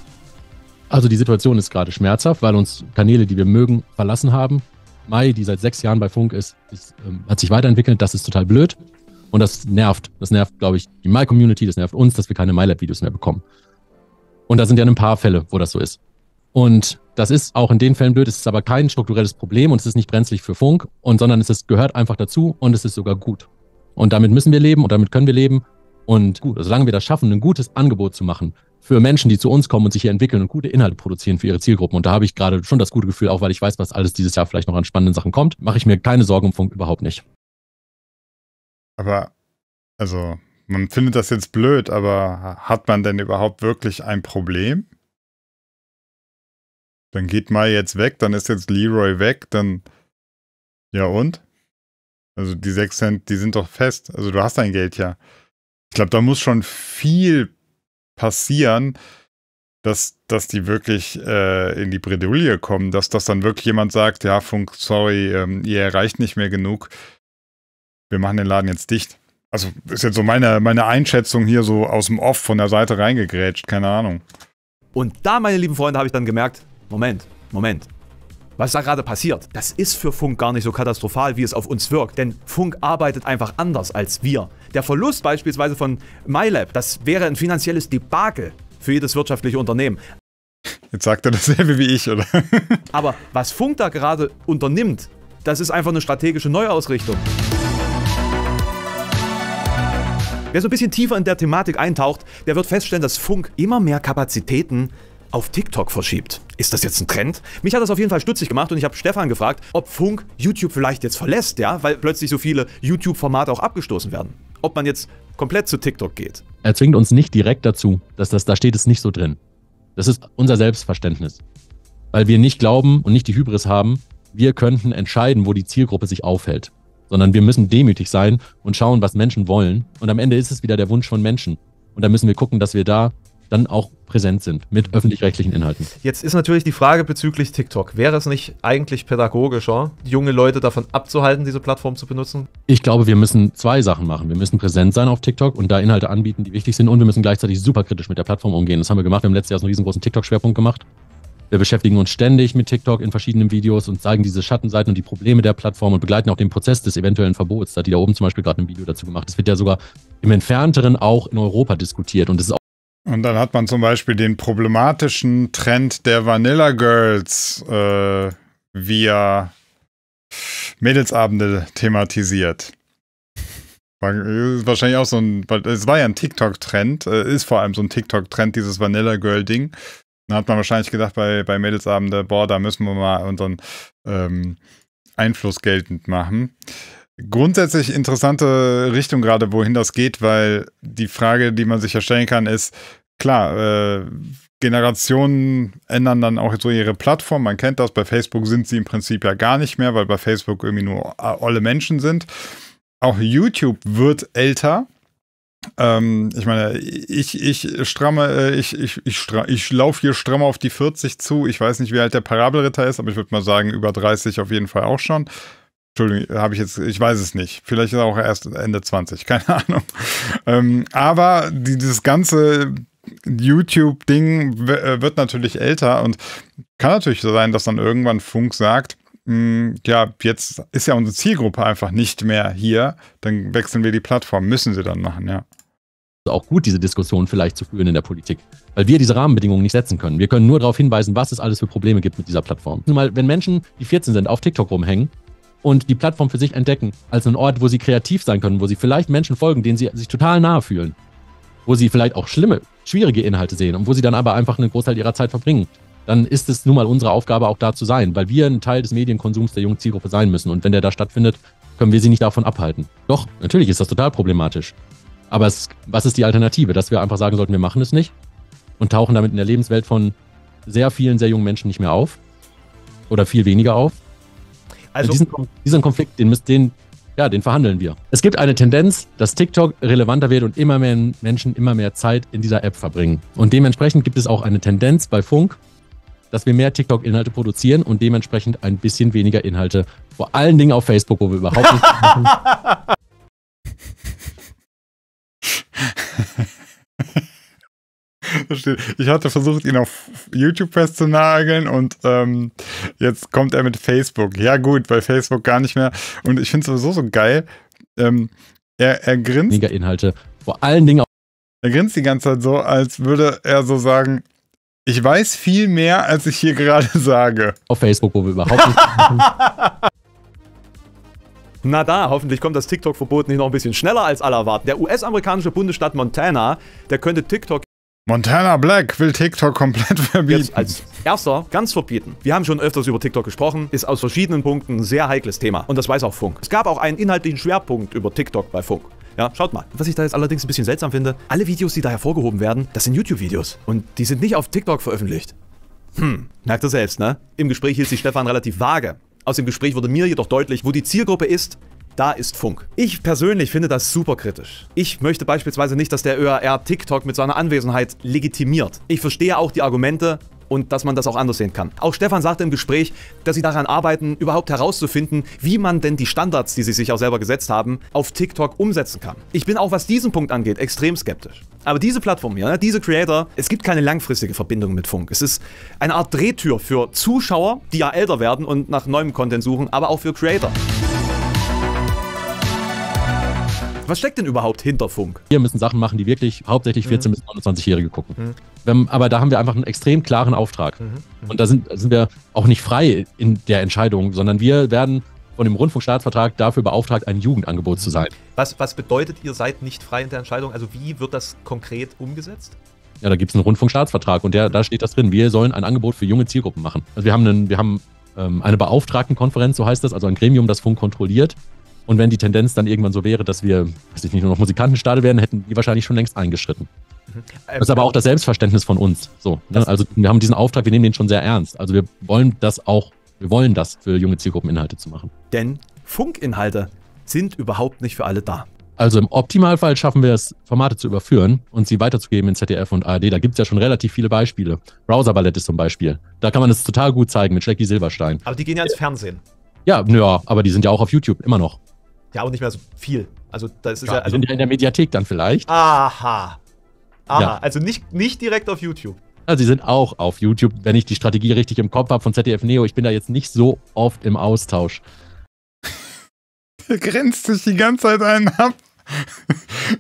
Also die Situation ist gerade schmerzhaft, weil uns Kanäle, die wir mögen, verlassen haben. Mai, die seit sechs Jahren bei Funk ist, ist ähm, hat sich weiterentwickelt. Das ist total blöd. Und das nervt. Das nervt, glaube ich, die My-Community, das nervt uns, dass wir keine MyLab-Videos mehr bekommen. Und da sind ja ein paar Fälle, wo das so ist. Und das ist auch in den Fällen blöd, es ist aber kein strukturelles Problem und es ist nicht brenzlig für Funk, und, sondern es ist, gehört einfach dazu und es ist sogar gut. Und damit müssen wir leben und damit können wir leben. Und gut, also solange wir das schaffen, ein gutes Angebot zu machen, für Menschen, die zu uns kommen und sich hier entwickeln und gute Inhalte produzieren für ihre Zielgruppen. Und da habe ich gerade schon das gute Gefühl, auch weil ich weiß, was alles dieses Jahr vielleicht noch an spannenden Sachen kommt, mache ich mir keine Sorgen um Funk überhaupt nicht. Aber, also, man findet das jetzt blöd, aber hat man denn überhaupt wirklich ein Problem? Dann geht mal jetzt weg, dann ist jetzt Leroy weg, dann. Ja und? Also die 6 Cent, die sind doch fest. Also du hast dein Geld ja. Ich glaube, da muss schon viel passieren, dass, dass die wirklich äh, in die Bredouille kommen, dass das dann wirklich jemand sagt, ja, Funk, sorry, ähm, ihr erreicht nicht mehr genug, wir machen den Laden jetzt dicht. Also ist jetzt so meine, meine Einschätzung hier so aus dem Off von der Seite reingegrätscht, keine Ahnung. Und da, meine lieben Freunde, habe ich dann gemerkt, Moment, Moment, was da gerade passiert, das ist für Funk gar nicht so katastrophal, wie es auf uns wirkt, denn Funk arbeitet einfach anders als wir. Der Verlust beispielsweise von MyLab, das wäre ein finanzielles Debakel für jedes wirtschaftliche Unternehmen. Jetzt sagt er dasselbe wie ich, oder? Aber was Funk da gerade unternimmt, das ist einfach eine strategische Neuausrichtung. Wer so ein bisschen tiefer in der Thematik eintaucht, der wird feststellen, dass Funk immer mehr Kapazitäten auf TikTok verschiebt. Ist das jetzt ein Trend? Mich hat das auf jeden Fall stutzig gemacht und ich habe Stefan gefragt, ob Funk YouTube vielleicht jetzt verlässt, ja, weil plötzlich so viele YouTube-Formate auch abgestoßen werden ob man jetzt komplett zu TikTok geht. Er zwingt uns nicht direkt dazu, dass das da steht, es nicht so drin. Das ist unser Selbstverständnis. Weil wir nicht glauben und nicht die Hybris haben, wir könnten entscheiden, wo die Zielgruppe sich aufhält. Sondern wir müssen demütig sein und schauen, was Menschen wollen. Und am Ende ist es wieder der Wunsch von Menschen. Und da müssen wir gucken, dass wir da dann auch präsent sind mit öffentlich-rechtlichen Inhalten. Jetzt ist natürlich die Frage bezüglich TikTok. Wäre es nicht eigentlich pädagogischer, junge Leute davon abzuhalten, diese Plattform zu benutzen? Ich glaube, wir müssen zwei Sachen machen. Wir müssen präsent sein auf TikTok und da Inhalte anbieten, die wichtig sind und wir müssen gleichzeitig super kritisch mit der Plattform umgehen. Das haben wir gemacht. Wir haben letztes Jahr einen riesengroßen TikTok-Schwerpunkt gemacht. Wir beschäftigen uns ständig mit TikTok in verschiedenen Videos und zeigen diese Schattenseiten und die Probleme der Plattform und begleiten auch den Prozess des eventuellen Verbots. Da hat die da oben zum Beispiel gerade ein Video dazu gemacht. Das wird ja sogar im Entfernteren auch in Europa diskutiert und das ist auch und dann hat man zum Beispiel den problematischen Trend der Vanilla Girls äh, via Mädelsabende thematisiert. War, äh, wahrscheinlich auch so ein, es war ja ein TikTok-Trend, äh, ist vor allem so ein TikTok-Trend, dieses Vanilla Girl-Ding. Da hat man wahrscheinlich gedacht bei, bei Mädelsabende, boah, da müssen wir mal unseren ähm, Einfluss geltend machen. Grundsätzlich interessante Richtung gerade, wohin das geht, weil die Frage, die man sich ja stellen kann, ist, klar, äh, Generationen ändern dann auch so ihre Plattform. Man kennt das. Bei Facebook sind sie im Prinzip ja gar nicht mehr, weil bei Facebook irgendwie nur alle Menschen sind. Auch YouTube wird älter. Ähm, ich meine, ich, ich stramme, äh, ich, ich, ich, stra ich laufe hier stramm auf die 40 zu. Ich weiß nicht, wie alt der Parabelritter ist, aber ich würde mal sagen, über 30 auf jeden Fall auch schon. Entschuldigung, habe ich jetzt, ich weiß es nicht. Vielleicht ist er auch erst Ende 20, keine Ahnung. Ähm, aber dieses ganze YouTube-Ding äh, wird natürlich älter und kann natürlich so sein, dass dann irgendwann Funk sagt, hm, ja, jetzt ist ja unsere Zielgruppe einfach nicht mehr hier, dann wechseln wir die Plattform, müssen sie dann machen, ja. Auch gut, diese Diskussion vielleicht zu führen in der Politik, weil wir diese Rahmenbedingungen nicht setzen können. Wir können nur darauf hinweisen, was es alles für Probleme gibt mit dieser Plattform. Nur Mal, wenn Menschen, die 14 sind, auf TikTok rumhängen, und die Plattform für sich entdecken, als einen Ort, wo sie kreativ sein können, wo sie vielleicht Menschen folgen, denen sie sich total nahe fühlen, wo sie vielleicht auch schlimme, schwierige Inhalte sehen und wo sie dann aber einfach einen Großteil ihrer Zeit verbringen, dann ist es nun mal unsere Aufgabe, auch da zu sein, weil wir ein Teil des Medienkonsums der jungen Zielgruppe sein müssen. Und wenn der da stattfindet, können wir sie nicht davon abhalten. Doch, natürlich ist das total problematisch. Aber es, was ist die Alternative? Dass wir einfach sagen sollten, wir machen es nicht und tauchen damit in der Lebenswelt von sehr vielen, sehr jungen Menschen nicht mehr auf oder viel weniger auf also diesen, diesen Konflikt, den, den, ja, den verhandeln wir. Es gibt eine Tendenz, dass TikTok relevanter wird und immer mehr Menschen immer mehr Zeit in dieser App verbringen. Und dementsprechend gibt es auch eine Tendenz bei Funk, dass wir mehr TikTok-Inhalte produzieren und dementsprechend ein bisschen weniger Inhalte, vor allen Dingen auf Facebook, wo wir überhaupt nicht machen, verstehen. Ich hatte versucht, ihn auf YouTube festzunageln und ähm, jetzt kommt er mit Facebook. Ja, gut, bei Facebook gar nicht mehr. Und ich finde es sowieso so geil. Ähm, er, er grinst. Mega Inhalte. Vor allen Dingen auch. Er grinst die ganze Zeit so, als würde er so sagen, ich weiß viel mehr, als ich hier gerade sage. Auf Facebook, wo wir überhaupt nicht. Na da, hoffentlich kommt das TikTok-Verbot nicht noch ein bisschen schneller als alle erwarten. Der US-amerikanische Bundesstaat Montana, der könnte TikTok Montana Black will TikTok komplett verbieten. Jetzt als erster ganz verbieten. Wir haben schon öfters über TikTok gesprochen, ist aus verschiedenen Punkten ein sehr heikles Thema und das weiß auch Funk. Es gab auch einen inhaltlichen Schwerpunkt über TikTok bei Funk. Ja, schaut mal. Was ich da jetzt allerdings ein bisschen seltsam finde, alle Videos, die da hervorgehoben werden, das sind YouTube-Videos und die sind nicht auf TikTok veröffentlicht. Hm, merkt ihr selbst, ne? Im Gespräch hielt sich Stefan relativ vage. Aus dem Gespräch wurde mir jedoch deutlich, wo die Zielgruppe ist, da ist Funk. Ich persönlich finde das super kritisch. Ich möchte beispielsweise nicht, dass der ÖAR TikTok mit seiner Anwesenheit legitimiert. Ich verstehe auch die Argumente, und dass man das auch anders sehen kann. Auch Stefan sagte im Gespräch, dass sie daran arbeiten, überhaupt herauszufinden, wie man denn die Standards, die sie sich auch selber gesetzt haben, auf TikTok umsetzen kann. Ich bin auch, was diesen Punkt angeht, extrem skeptisch. Aber diese Plattform hier, ne, diese Creator, es gibt keine langfristige Verbindung mit Funk. Es ist eine Art Drehtür für Zuschauer, die ja älter werden und nach neuem Content suchen, aber auch für Creator. Was steckt denn überhaupt hinter Funk? Wir müssen Sachen machen, die wirklich hauptsächlich 14- mhm. bis 29-Jährige gucken. Mhm. Wenn, aber da haben wir einfach einen extrem klaren Auftrag. Mhm. mhm. Und da sind, sind wir auch nicht frei in der Entscheidung, sondern wir werden von dem Rundfunkstaatsvertrag dafür beauftragt, ein Jugendangebot zu sein. Was, was bedeutet, ihr seid nicht frei in der Entscheidung? Also wie wird das konkret umgesetzt? Ja, da gibt es einen Rundfunkstaatsvertrag und der, da steht das drin. Wir sollen ein Angebot für junge Zielgruppen machen. Also wir haben, einen, wir haben ähm, eine Beauftragtenkonferenz, so heißt das, also ein Gremium, das Funk kontrolliert. Und wenn die Tendenz dann irgendwann so wäre, dass wir, weiß ich nicht, nur noch Musikantenstadel wären, hätten die wahrscheinlich schon längst eingeschritten. Mhm. Das ist aber auch das Selbstverständnis von uns. So, ne? Also wir haben diesen Auftrag, wir nehmen den schon sehr ernst. Also wir wollen das auch, wir wollen das für junge Zielgruppen Inhalte zu machen. Denn Funkinhalte sind überhaupt nicht für alle da. Also im Optimalfall schaffen wir es, Formate zu überführen und sie weiterzugeben in ZDF und ARD. Da gibt es ja schon relativ viele Beispiele. Browserballett ist zum Beispiel. Da kann man es total gut zeigen mit Jackie Silberstein. Aber die gehen ja ins Fernsehen. Ja, nö, aber die sind ja auch auf YouTube immer noch. Ja, auch nicht mehr so viel. Also das ist ja, ja also, sind ja in der Mediathek dann vielleicht. Aha. Aha, ja. also nicht, nicht direkt auf YouTube. Also, sie sind auch auf YouTube, wenn ich die Strategie richtig im Kopf habe von ZDF Neo. Ich bin da jetzt nicht so oft im Austausch. Der grenzt sich die ganze Zeit einen ab.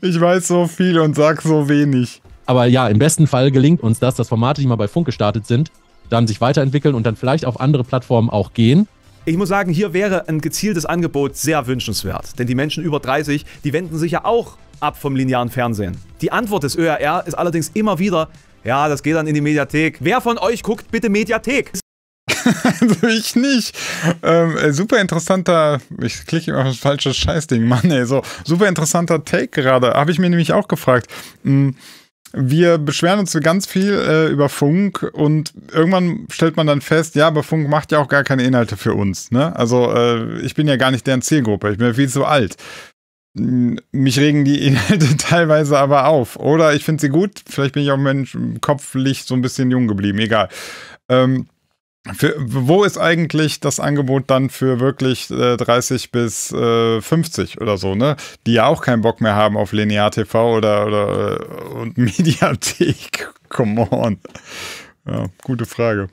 Ich weiß so viel und sag so wenig. Aber ja, im besten Fall gelingt uns das, dass Formate, die mal bei Funk gestartet sind, dann sich weiterentwickeln und dann vielleicht auf andere Plattformen auch gehen. Ich muss sagen, hier wäre ein gezieltes Angebot sehr wünschenswert, denn die Menschen über 30, die wenden sich ja auch ab vom linearen Fernsehen. Die Antwort des ÖRR ist allerdings immer wieder, ja, das geht dann in die Mediathek. Wer von euch guckt bitte Mediathek? also ich nicht. Ähm, äh, super interessanter, ich klicke immer auf das falsche Scheißding, Mann, ey, so super interessanter Take gerade. Habe ich mir nämlich auch gefragt. Hm wir beschweren uns ganz viel äh, über Funk und irgendwann stellt man dann fest, ja, aber Funk macht ja auch gar keine Inhalte für uns. Ne? Also äh, ich bin ja gar nicht deren Zielgruppe, ich bin ja viel zu alt. Hm, mich regen die Inhalte teilweise aber auf. Oder ich finde sie gut, vielleicht bin ich auch Mensch, kopflich so ein bisschen jung geblieben, egal. Ähm, für, wo ist eigentlich das Angebot dann für wirklich äh, 30 bis äh, 50 oder so, ne? Die ja auch keinen Bock mehr haben auf Linear TV oder, oder äh, und Mediathek. Come on. Ja, gute Frage.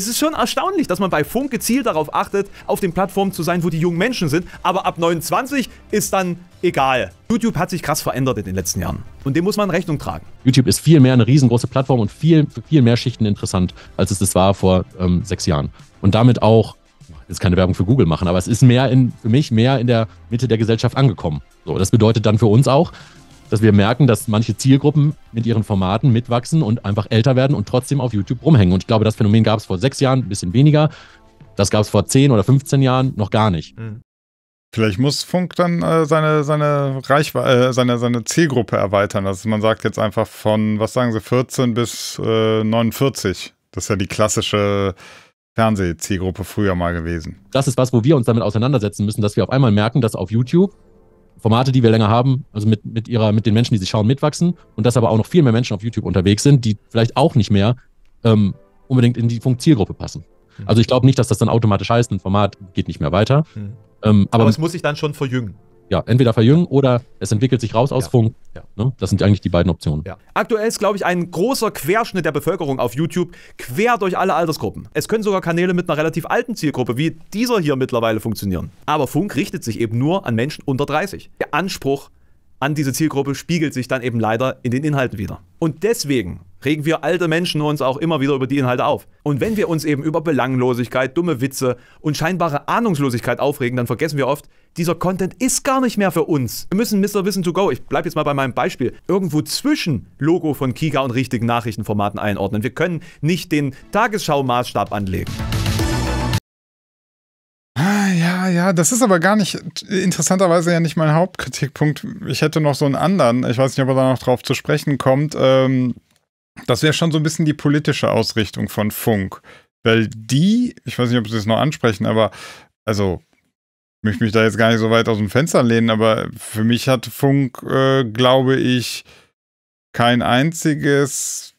Es ist schon erstaunlich, dass man bei Funk gezielt darauf achtet, auf den Plattformen zu sein, wo die jungen Menschen sind, aber ab 29 ist dann egal. YouTube hat sich krass verändert in den letzten Jahren und dem muss man Rechnung tragen. YouTube ist viel mehr eine riesengroße Plattform und viel, für viel mehr Schichten interessant, als es das war vor ähm, sechs Jahren. Und damit auch, jetzt keine Werbung für Google machen, aber es ist mehr in, für mich mehr in der Mitte der Gesellschaft angekommen. So, das bedeutet dann für uns auch, dass wir merken, dass manche Zielgruppen mit ihren Formaten mitwachsen und einfach älter werden und trotzdem auf YouTube rumhängen. Und ich glaube, das Phänomen gab es vor sechs Jahren ein bisschen weniger. Das gab es vor zehn oder 15 Jahren noch gar nicht. Mhm. Vielleicht muss Funk dann äh, seine, seine, Reichwe äh, seine, seine Zielgruppe erweitern. Also man sagt jetzt einfach von, was sagen Sie, 14 bis äh, 49. Das ist ja die klassische Fernsehzielgruppe früher mal gewesen. Das ist was, wo wir uns damit auseinandersetzen müssen, dass wir auf einmal merken, dass auf YouTube Formate, die wir länger haben, also mit, mit ihrer, mit den Menschen, die sie schauen, mitwachsen und dass aber auch noch viel mehr Menschen auf YouTube unterwegs sind, die vielleicht auch nicht mehr ähm, unbedingt in die Funkzielgruppe passen. Hm. Also ich glaube nicht, dass das dann automatisch heißt, ein Format geht nicht mehr weiter. Mhm. Ähm, aber, aber es muss sich dann schon verjüngen. Ja, entweder verjüngen oder es entwickelt sich raus aus ja. Funk. Ja. Ne? Das sind eigentlich die beiden Optionen. Ja. Aktuell ist, glaube ich, ein großer Querschnitt der Bevölkerung auf YouTube, quer durch alle Altersgruppen. Es können sogar Kanäle mit einer relativ alten Zielgruppe wie dieser hier mittlerweile funktionieren. Aber Funk richtet sich eben nur an Menschen unter 30. Der Anspruch an diese Zielgruppe spiegelt sich dann eben leider in den Inhalten wieder. Und deswegen regen wir alte Menschen uns auch immer wieder über die Inhalte auf. Und wenn wir uns eben über Belanglosigkeit, dumme Witze und scheinbare Ahnungslosigkeit aufregen, dann vergessen wir oft, dieser Content ist gar nicht mehr für uns. Wir müssen Mr. Wissen to go, ich bleibe jetzt mal bei meinem Beispiel, irgendwo zwischen Logo von Kika und richtigen Nachrichtenformaten einordnen. Wir können nicht den Tagesschau-Maßstab anlegen. Ah, ja, ja, das ist aber gar nicht, interessanterweise ja nicht mein Hauptkritikpunkt. Ich hätte noch so einen anderen, ich weiß nicht, ob er da noch drauf zu sprechen kommt. Ähm, das wäre schon so ein bisschen die politische Ausrichtung von Funk. Weil die, ich weiß nicht, ob sie es noch ansprechen, aber also möchte mich da jetzt gar nicht so weit aus dem Fenster lehnen, aber für mich hat Funk, äh, glaube ich, kein einziges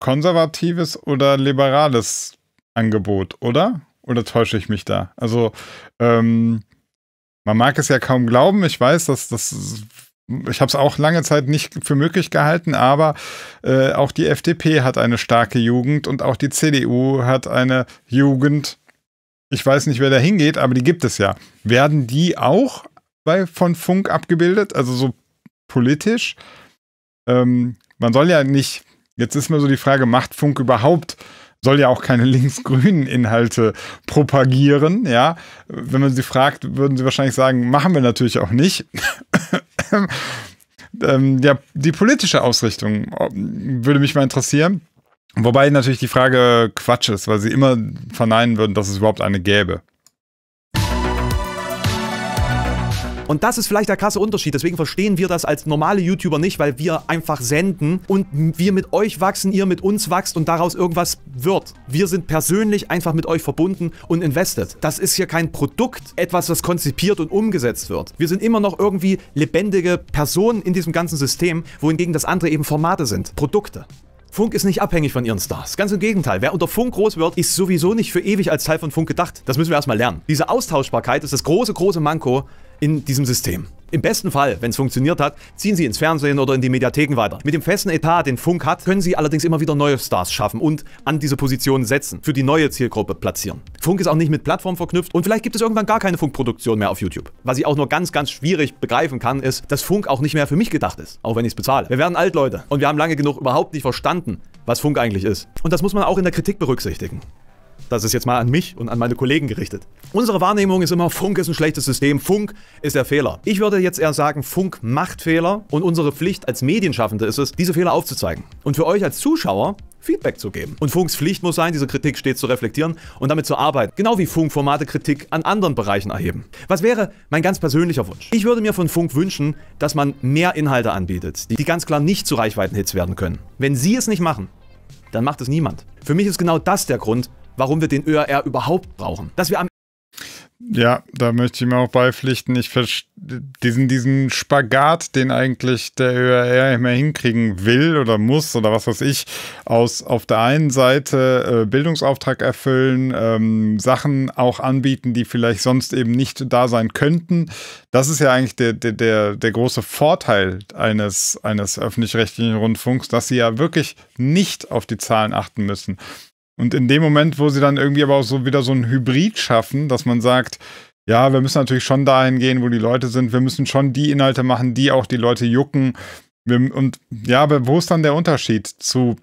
konservatives oder liberales Angebot, oder? Oder täusche ich mich da? Also, ähm, man mag es ja kaum glauben. Ich weiß, dass das. Ich habe es auch lange Zeit nicht für möglich gehalten, aber äh, auch die FDP hat eine starke Jugend und auch die CDU hat eine Jugend ich weiß nicht, wer da hingeht, aber die gibt es ja. Werden die auch bei, von Funk abgebildet? Also so politisch? Ähm, man soll ja nicht, jetzt ist mir so die Frage, macht Funk überhaupt, soll ja auch keine linksgrünen Inhalte propagieren, ja? Wenn man sie fragt, würden sie wahrscheinlich sagen, machen wir natürlich auch nicht. ähm, ja, die politische Ausrichtung würde mich mal interessieren. Wobei natürlich die Frage Quatsch ist, weil sie immer verneinen würden, dass es überhaupt eine gäbe. Und das ist vielleicht der krasse Unterschied. Deswegen verstehen wir das als normale YouTuber nicht, weil wir einfach senden und wir mit euch wachsen, ihr mit uns wächst und daraus irgendwas wird. Wir sind persönlich einfach mit euch verbunden und invested. Das ist hier kein Produkt, etwas, das konzipiert und umgesetzt wird. Wir sind immer noch irgendwie lebendige Personen in diesem ganzen System, wohingegen das andere eben Formate sind, Produkte. Funk ist nicht abhängig von ihren Stars. Ganz im Gegenteil, wer unter Funk groß wird, ist sowieso nicht für ewig als Teil von Funk gedacht. Das müssen wir erstmal lernen. Diese Austauschbarkeit ist das große, große Manko in diesem System. Im besten Fall, wenn es funktioniert hat, ziehen sie ins Fernsehen oder in die Mediatheken weiter. Mit dem festen Etat, den Funk hat, können sie allerdings immer wieder neue Stars schaffen und an diese Positionen setzen, für die neue Zielgruppe platzieren. Funk ist auch nicht mit Plattform verknüpft und vielleicht gibt es irgendwann gar keine Funkproduktion mehr auf YouTube. Was ich auch nur ganz, ganz schwierig begreifen kann, ist, dass Funk auch nicht mehr für mich gedacht ist, auch wenn ich es bezahle. Wir werden alt, Leute, und wir haben lange genug überhaupt nicht verstanden, was Funk eigentlich ist. Und das muss man auch in der Kritik berücksichtigen. Das ist jetzt mal an mich und an meine Kollegen gerichtet. Unsere Wahrnehmung ist immer, Funk ist ein schlechtes System, Funk ist der Fehler. Ich würde jetzt eher sagen, Funk macht Fehler und unsere Pflicht als Medienschaffende ist es, diese Fehler aufzuzeigen. Und für euch als Zuschauer Feedback zu geben. Und Funks Pflicht muss sein, diese Kritik stets zu reflektieren und damit zu arbeiten. Genau wie Funkformate Kritik an anderen Bereichen erheben. Was wäre mein ganz persönlicher Wunsch? Ich würde mir von Funk wünschen, dass man mehr Inhalte anbietet, die ganz klar nicht zu Reichweitenhits werden können. Wenn sie es nicht machen, dann macht es niemand. Für mich ist genau das der Grund, warum wir den ÖRR überhaupt brauchen. Dass wir am ja, da möchte ich mir auch beipflichten. Ich diesen, diesen Spagat, den eigentlich der ÖRR immer hinkriegen will oder muss oder was weiß ich, aus auf der einen Seite äh, Bildungsauftrag erfüllen, ähm, Sachen auch anbieten, die vielleicht sonst eben nicht da sein könnten. Das ist ja eigentlich der, der, der, der große Vorteil eines, eines öffentlich-rechtlichen Rundfunks, dass sie ja wirklich nicht auf die Zahlen achten müssen. Und in dem Moment, wo sie dann irgendwie aber auch so wieder so ein Hybrid schaffen, dass man sagt, ja, wir müssen natürlich schon dahin gehen, wo die Leute sind, wir müssen schon die Inhalte machen, die auch die Leute jucken. Wir, und ja, aber wo ist dann der Unterschied zu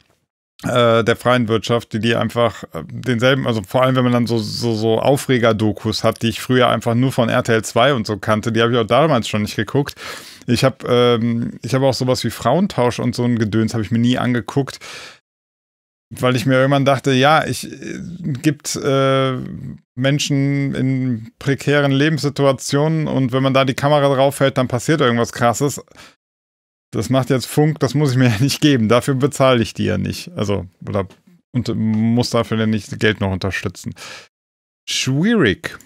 äh, der freien Wirtschaft, die die einfach äh, denselben, also vor allem wenn man dann so, so, so Aufreger-Dokus hat, die ich früher einfach nur von RTL 2 und so kannte, die habe ich auch damals schon nicht geguckt. Ich habe ähm, hab auch sowas wie Frauentausch und so ein Gedöns habe ich mir nie angeguckt weil ich mir irgendwann dachte, ja, ich äh, gibt äh, Menschen in prekären Lebenssituationen und wenn man da die Kamera drauf hält, dann passiert irgendwas Krasses. Das macht jetzt Funk, das muss ich mir ja nicht geben. Dafür bezahle ich die ja nicht. Also, oder und muss dafür ja nicht Geld noch unterstützen. Schwierig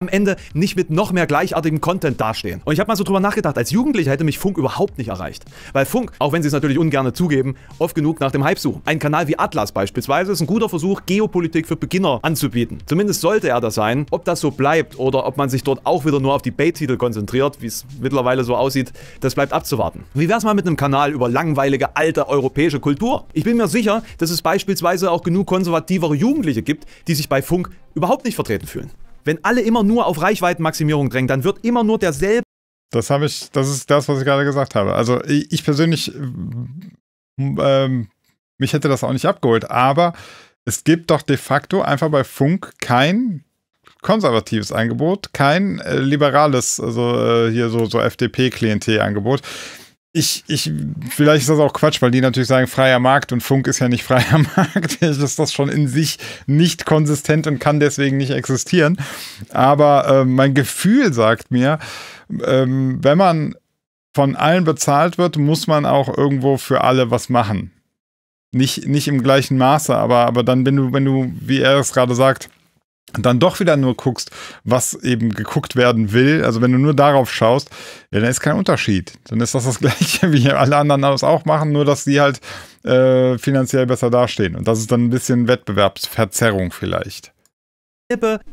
am Ende nicht mit noch mehr gleichartigem Content dastehen. Und ich habe mal so drüber nachgedacht, als Jugendlicher hätte mich Funk überhaupt nicht erreicht. Weil Funk, auch wenn sie es natürlich ungern zugeben, oft genug nach dem Hype suchen. Ein Kanal wie Atlas beispielsweise ist ein guter Versuch, Geopolitik für Beginner anzubieten. Zumindest sollte er das sein. Ob das so bleibt oder ob man sich dort auch wieder nur auf die Bait-Titel konzentriert, wie es mittlerweile so aussieht, das bleibt abzuwarten. Wie wär's mal mit einem Kanal über langweilige, alte europäische Kultur? Ich bin mir sicher, dass es beispielsweise auch genug konservativere Jugendliche gibt, die sich bei Funk überhaupt nicht vertreten fühlen. Wenn alle immer nur auf Reichweitenmaximierung drängen, dann wird immer nur derselbe. Das habe ich, das ist das, was ich gerade gesagt habe. Also ich persönlich, ähm, mich hätte das auch nicht abgeholt, aber es gibt doch de facto einfach bei Funk kein konservatives Angebot, kein äh, liberales, also äh, hier so, so FDP-Klientel-Angebot ich, ich, vielleicht ist das auch Quatsch, weil die natürlich sagen, freier Markt und Funk ist ja nicht freier Markt. ist das schon in sich nicht konsistent und kann deswegen nicht existieren. Aber äh, mein Gefühl sagt mir, ähm, wenn man von allen bezahlt wird, muss man auch irgendwo für alle was machen. Nicht, nicht im gleichen Maße, aber, aber dann, wenn du, wenn du, wie er es gerade sagt, und dann doch wieder nur guckst, was eben geguckt werden will, also wenn du nur darauf schaust, ja, dann ist kein Unterschied. Dann ist das das Gleiche, wie alle anderen das auch machen, nur dass sie halt äh, finanziell besser dastehen. Und das ist dann ein bisschen Wettbewerbsverzerrung vielleicht.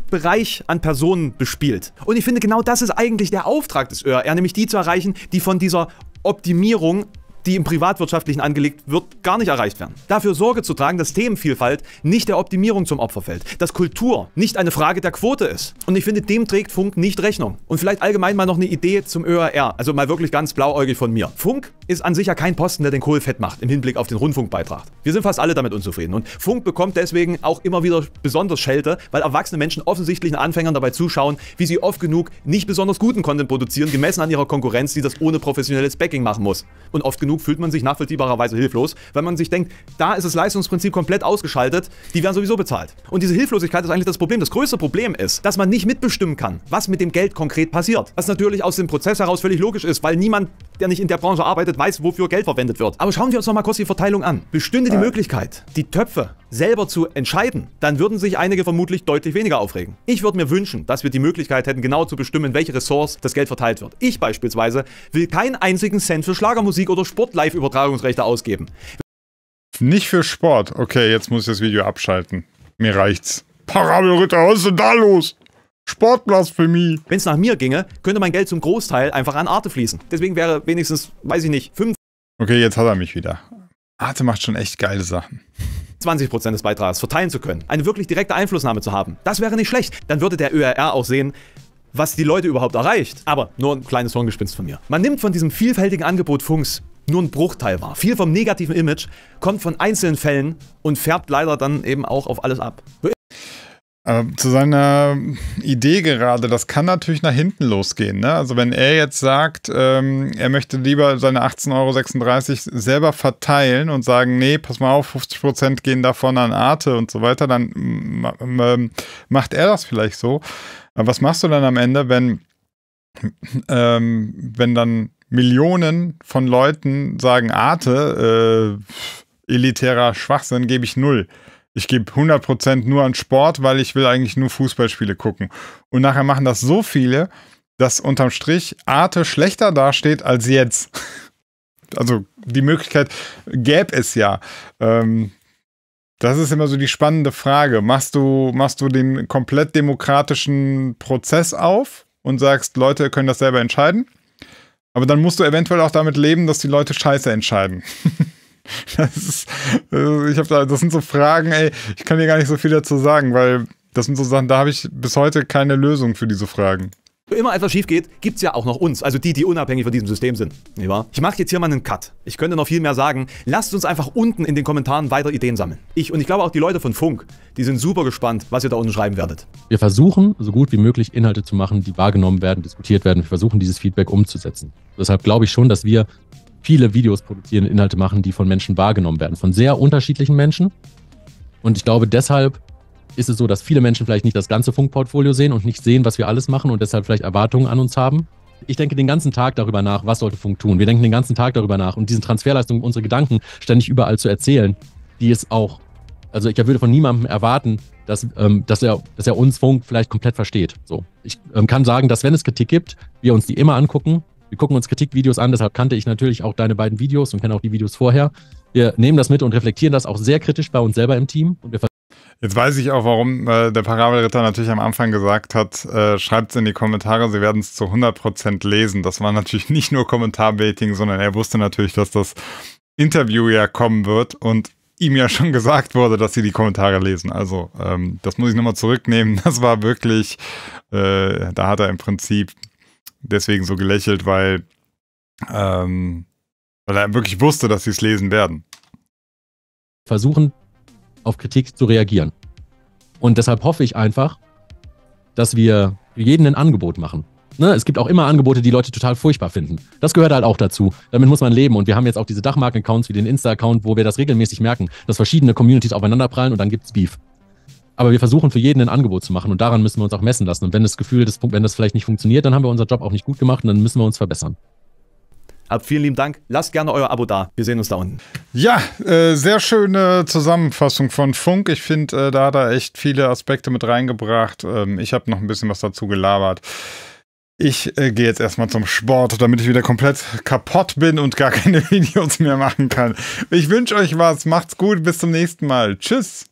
Bereich an Personen bespielt. Und ich finde, genau das ist eigentlich der Auftrag des ÖR, nämlich die zu erreichen, die von dieser Optimierung die im Privatwirtschaftlichen angelegt wird, gar nicht erreicht werden. Dafür Sorge zu tragen, dass Themenvielfalt nicht der Optimierung zum Opfer fällt, dass Kultur nicht eine Frage der Quote ist. Und ich finde, dem trägt Funk nicht Rechnung. Und vielleicht allgemein mal noch eine Idee zum ÖRR, also mal wirklich ganz blauäugig von mir. Funk ist an sich ja kein Posten, der den Kohl fett macht, im Hinblick auf den Rundfunkbeitrag. Wir sind fast alle damit unzufrieden. Und Funk bekommt deswegen auch immer wieder besonders Schelte, weil erwachsene Menschen offensichtlichen Anfängern dabei zuschauen, wie sie oft genug nicht besonders guten Content produzieren, gemessen an ihrer Konkurrenz, die das ohne professionelles Backing machen muss. Und oft genug genug, fühlt man sich nachvollziehbarerweise hilflos, weil man sich denkt, da ist das Leistungsprinzip komplett ausgeschaltet, die werden sowieso bezahlt. Und diese Hilflosigkeit ist eigentlich das Problem. Das größte Problem ist, dass man nicht mitbestimmen kann, was mit dem Geld konkret passiert. Was natürlich aus dem Prozess heraus völlig logisch ist, weil niemand, der nicht in der Branche arbeitet, weiß, wofür Geld verwendet wird. Aber schauen wir uns noch mal kurz die Verteilung an. Bestünde die äh. Möglichkeit, die Töpfe selber zu entscheiden, dann würden sich einige vermutlich deutlich weniger aufregen. Ich würde mir wünschen, dass wir die Möglichkeit hätten, genau zu bestimmen, welche Ressorts das Geld verteilt wird. Ich beispielsweise will keinen einzigen Cent für Schlagermusik oder Sport-Live-Übertragungsrechte ausgeben. Nicht für Sport. Okay, jetzt muss ich das Video abschalten. Mir reicht's. Parabelritter, was ist denn da los? Sportblasphemie. Wenn es nach mir ginge, könnte mein Geld zum Großteil einfach an Arte fließen. Deswegen wäre wenigstens, weiß ich nicht, fünf. Okay, jetzt hat er mich wieder. Arte macht schon echt geile Sachen. 20% des Beitrags verteilen zu können, eine wirklich direkte Einflussnahme zu haben, das wäre nicht schlecht. Dann würde der ÖRR auch sehen, was die Leute überhaupt erreicht. Aber nur ein kleines Horngespinst von mir. Man nimmt von diesem vielfältigen Angebot Funks nur ein Bruchteil wahr. Viel vom negativen Image kommt von einzelnen Fällen und färbt leider dann eben auch auf alles ab. Ähm, zu seiner Idee gerade, das kann natürlich nach hinten losgehen. Ne? Also wenn er jetzt sagt, ähm, er möchte lieber seine 18,36 Euro selber verteilen und sagen, nee, pass mal auf, 50% Prozent gehen davon an Arte und so weiter, dann macht er das vielleicht so. Aber was machst du dann am Ende, wenn, ähm, wenn dann Millionen von Leuten sagen, Arte, äh, elitärer Schwachsinn, gebe ich null ich gebe 100% nur an Sport, weil ich will eigentlich nur Fußballspiele gucken. Und nachher machen das so viele, dass unterm Strich Arte schlechter dasteht als jetzt. Also die Möglichkeit gäbe es ja. Ähm, das ist immer so die spannende Frage. Machst du, machst du den komplett demokratischen Prozess auf und sagst, Leute können das selber entscheiden? Aber dann musst du eventuell auch damit leben, dass die Leute scheiße entscheiden. Das, ist, äh, ich hab da, das sind so Fragen, ey, ich kann dir gar nicht so viel dazu sagen, weil das sind so Sachen, da habe ich bis heute keine Lösung für diese Fragen. Immer etwas schief geht, gibt es ja auch noch uns, also die, die unabhängig von diesem System sind. Nicht wahr? Ich mache jetzt hier mal einen Cut. Ich könnte noch viel mehr sagen. Lasst uns einfach unten in den Kommentaren weiter Ideen sammeln. Ich und ich glaube auch die Leute von Funk, die sind super gespannt, was ihr da unten schreiben werdet. Wir versuchen, so gut wie möglich Inhalte zu machen, die wahrgenommen werden, diskutiert werden. Wir versuchen, dieses Feedback umzusetzen. Deshalb glaube ich schon, dass wir viele Videos produzieren, Inhalte machen, die von Menschen wahrgenommen werden, von sehr unterschiedlichen Menschen. Und ich glaube, deshalb ist es so, dass viele Menschen vielleicht nicht das ganze Funkportfolio sehen und nicht sehen, was wir alles machen und deshalb vielleicht Erwartungen an uns haben. Ich denke den ganzen Tag darüber nach, was sollte Funk tun. Wir denken den ganzen Tag darüber nach und diesen Transferleistungen, unsere Gedanken ständig überall zu erzählen, die es auch, also ich würde von niemandem erwarten, dass, ähm, dass, er, dass er uns Funk vielleicht komplett versteht. So. Ich ähm, kann sagen, dass wenn es Kritik gibt, wir uns die immer angucken, wir gucken uns Kritikvideos an, deshalb kannte ich natürlich auch deine beiden Videos und kenne auch die Videos vorher. Wir nehmen das mit und reflektieren das auch sehr kritisch bei uns selber im Team und wir Jetzt weiß ich auch, warum äh, der Parabelritter natürlich am Anfang gesagt hat, äh, schreibt es in die Kommentare, sie werden es zu 100% lesen. Das war natürlich nicht nur Kommentarbaiting, sondern er wusste natürlich, dass das Interview ja kommen wird und ihm ja schon gesagt wurde, dass sie die Kommentare lesen. Also ähm, das muss ich nochmal zurücknehmen. Das war wirklich, äh, da hat er im Prinzip deswegen so gelächelt, weil, ähm, weil er wirklich wusste, dass sie es lesen werden. Versuchen, auf Kritik zu reagieren. Und deshalb hoffe ich einfach, dass wir für jeden ein Angebot machen. Ne? Es gibt auch immer Angebote, die Leute total furchtbar finden. Das gehört halt auch dazu. Damit muss man leben. Und wir haben jetzt auch diese Dachmarken-Accounts wie den Insta-Account, wo wir das regelmäßig merken, dass verschiedene Communities aufeinander prallen und dann gibt es Beef. Aber wir versuchen für jeden ein Angebot zu machen und daran müssen wir uns auch messen lassen. Und wenn das Gefühl, das, wenn das vielleicht nicht funktioniert, dann haben wir unseren Job auch nicht gut gemacht und dann müssen wir uns verbessern. Habt vielen lieben Dank. Lasst gerne euer Abo da. Wir sehen uns da unten. Ja, äh, sehr schöne Zusammenfassung von Funk. Ich finde, äh, da hat er echt viele Aspekte mit reingebracht. Ähm, ich habe noch ein bisschen was dazu gelabert. Ich äh, gehe jetzt erstmal zum Sport, damit ich wieder komplett kaputt bin und gar keine Videos mehr machen kann. Ich wünsche euch was. Macht's gut. Bis zum nächsten Mal. Tschüss.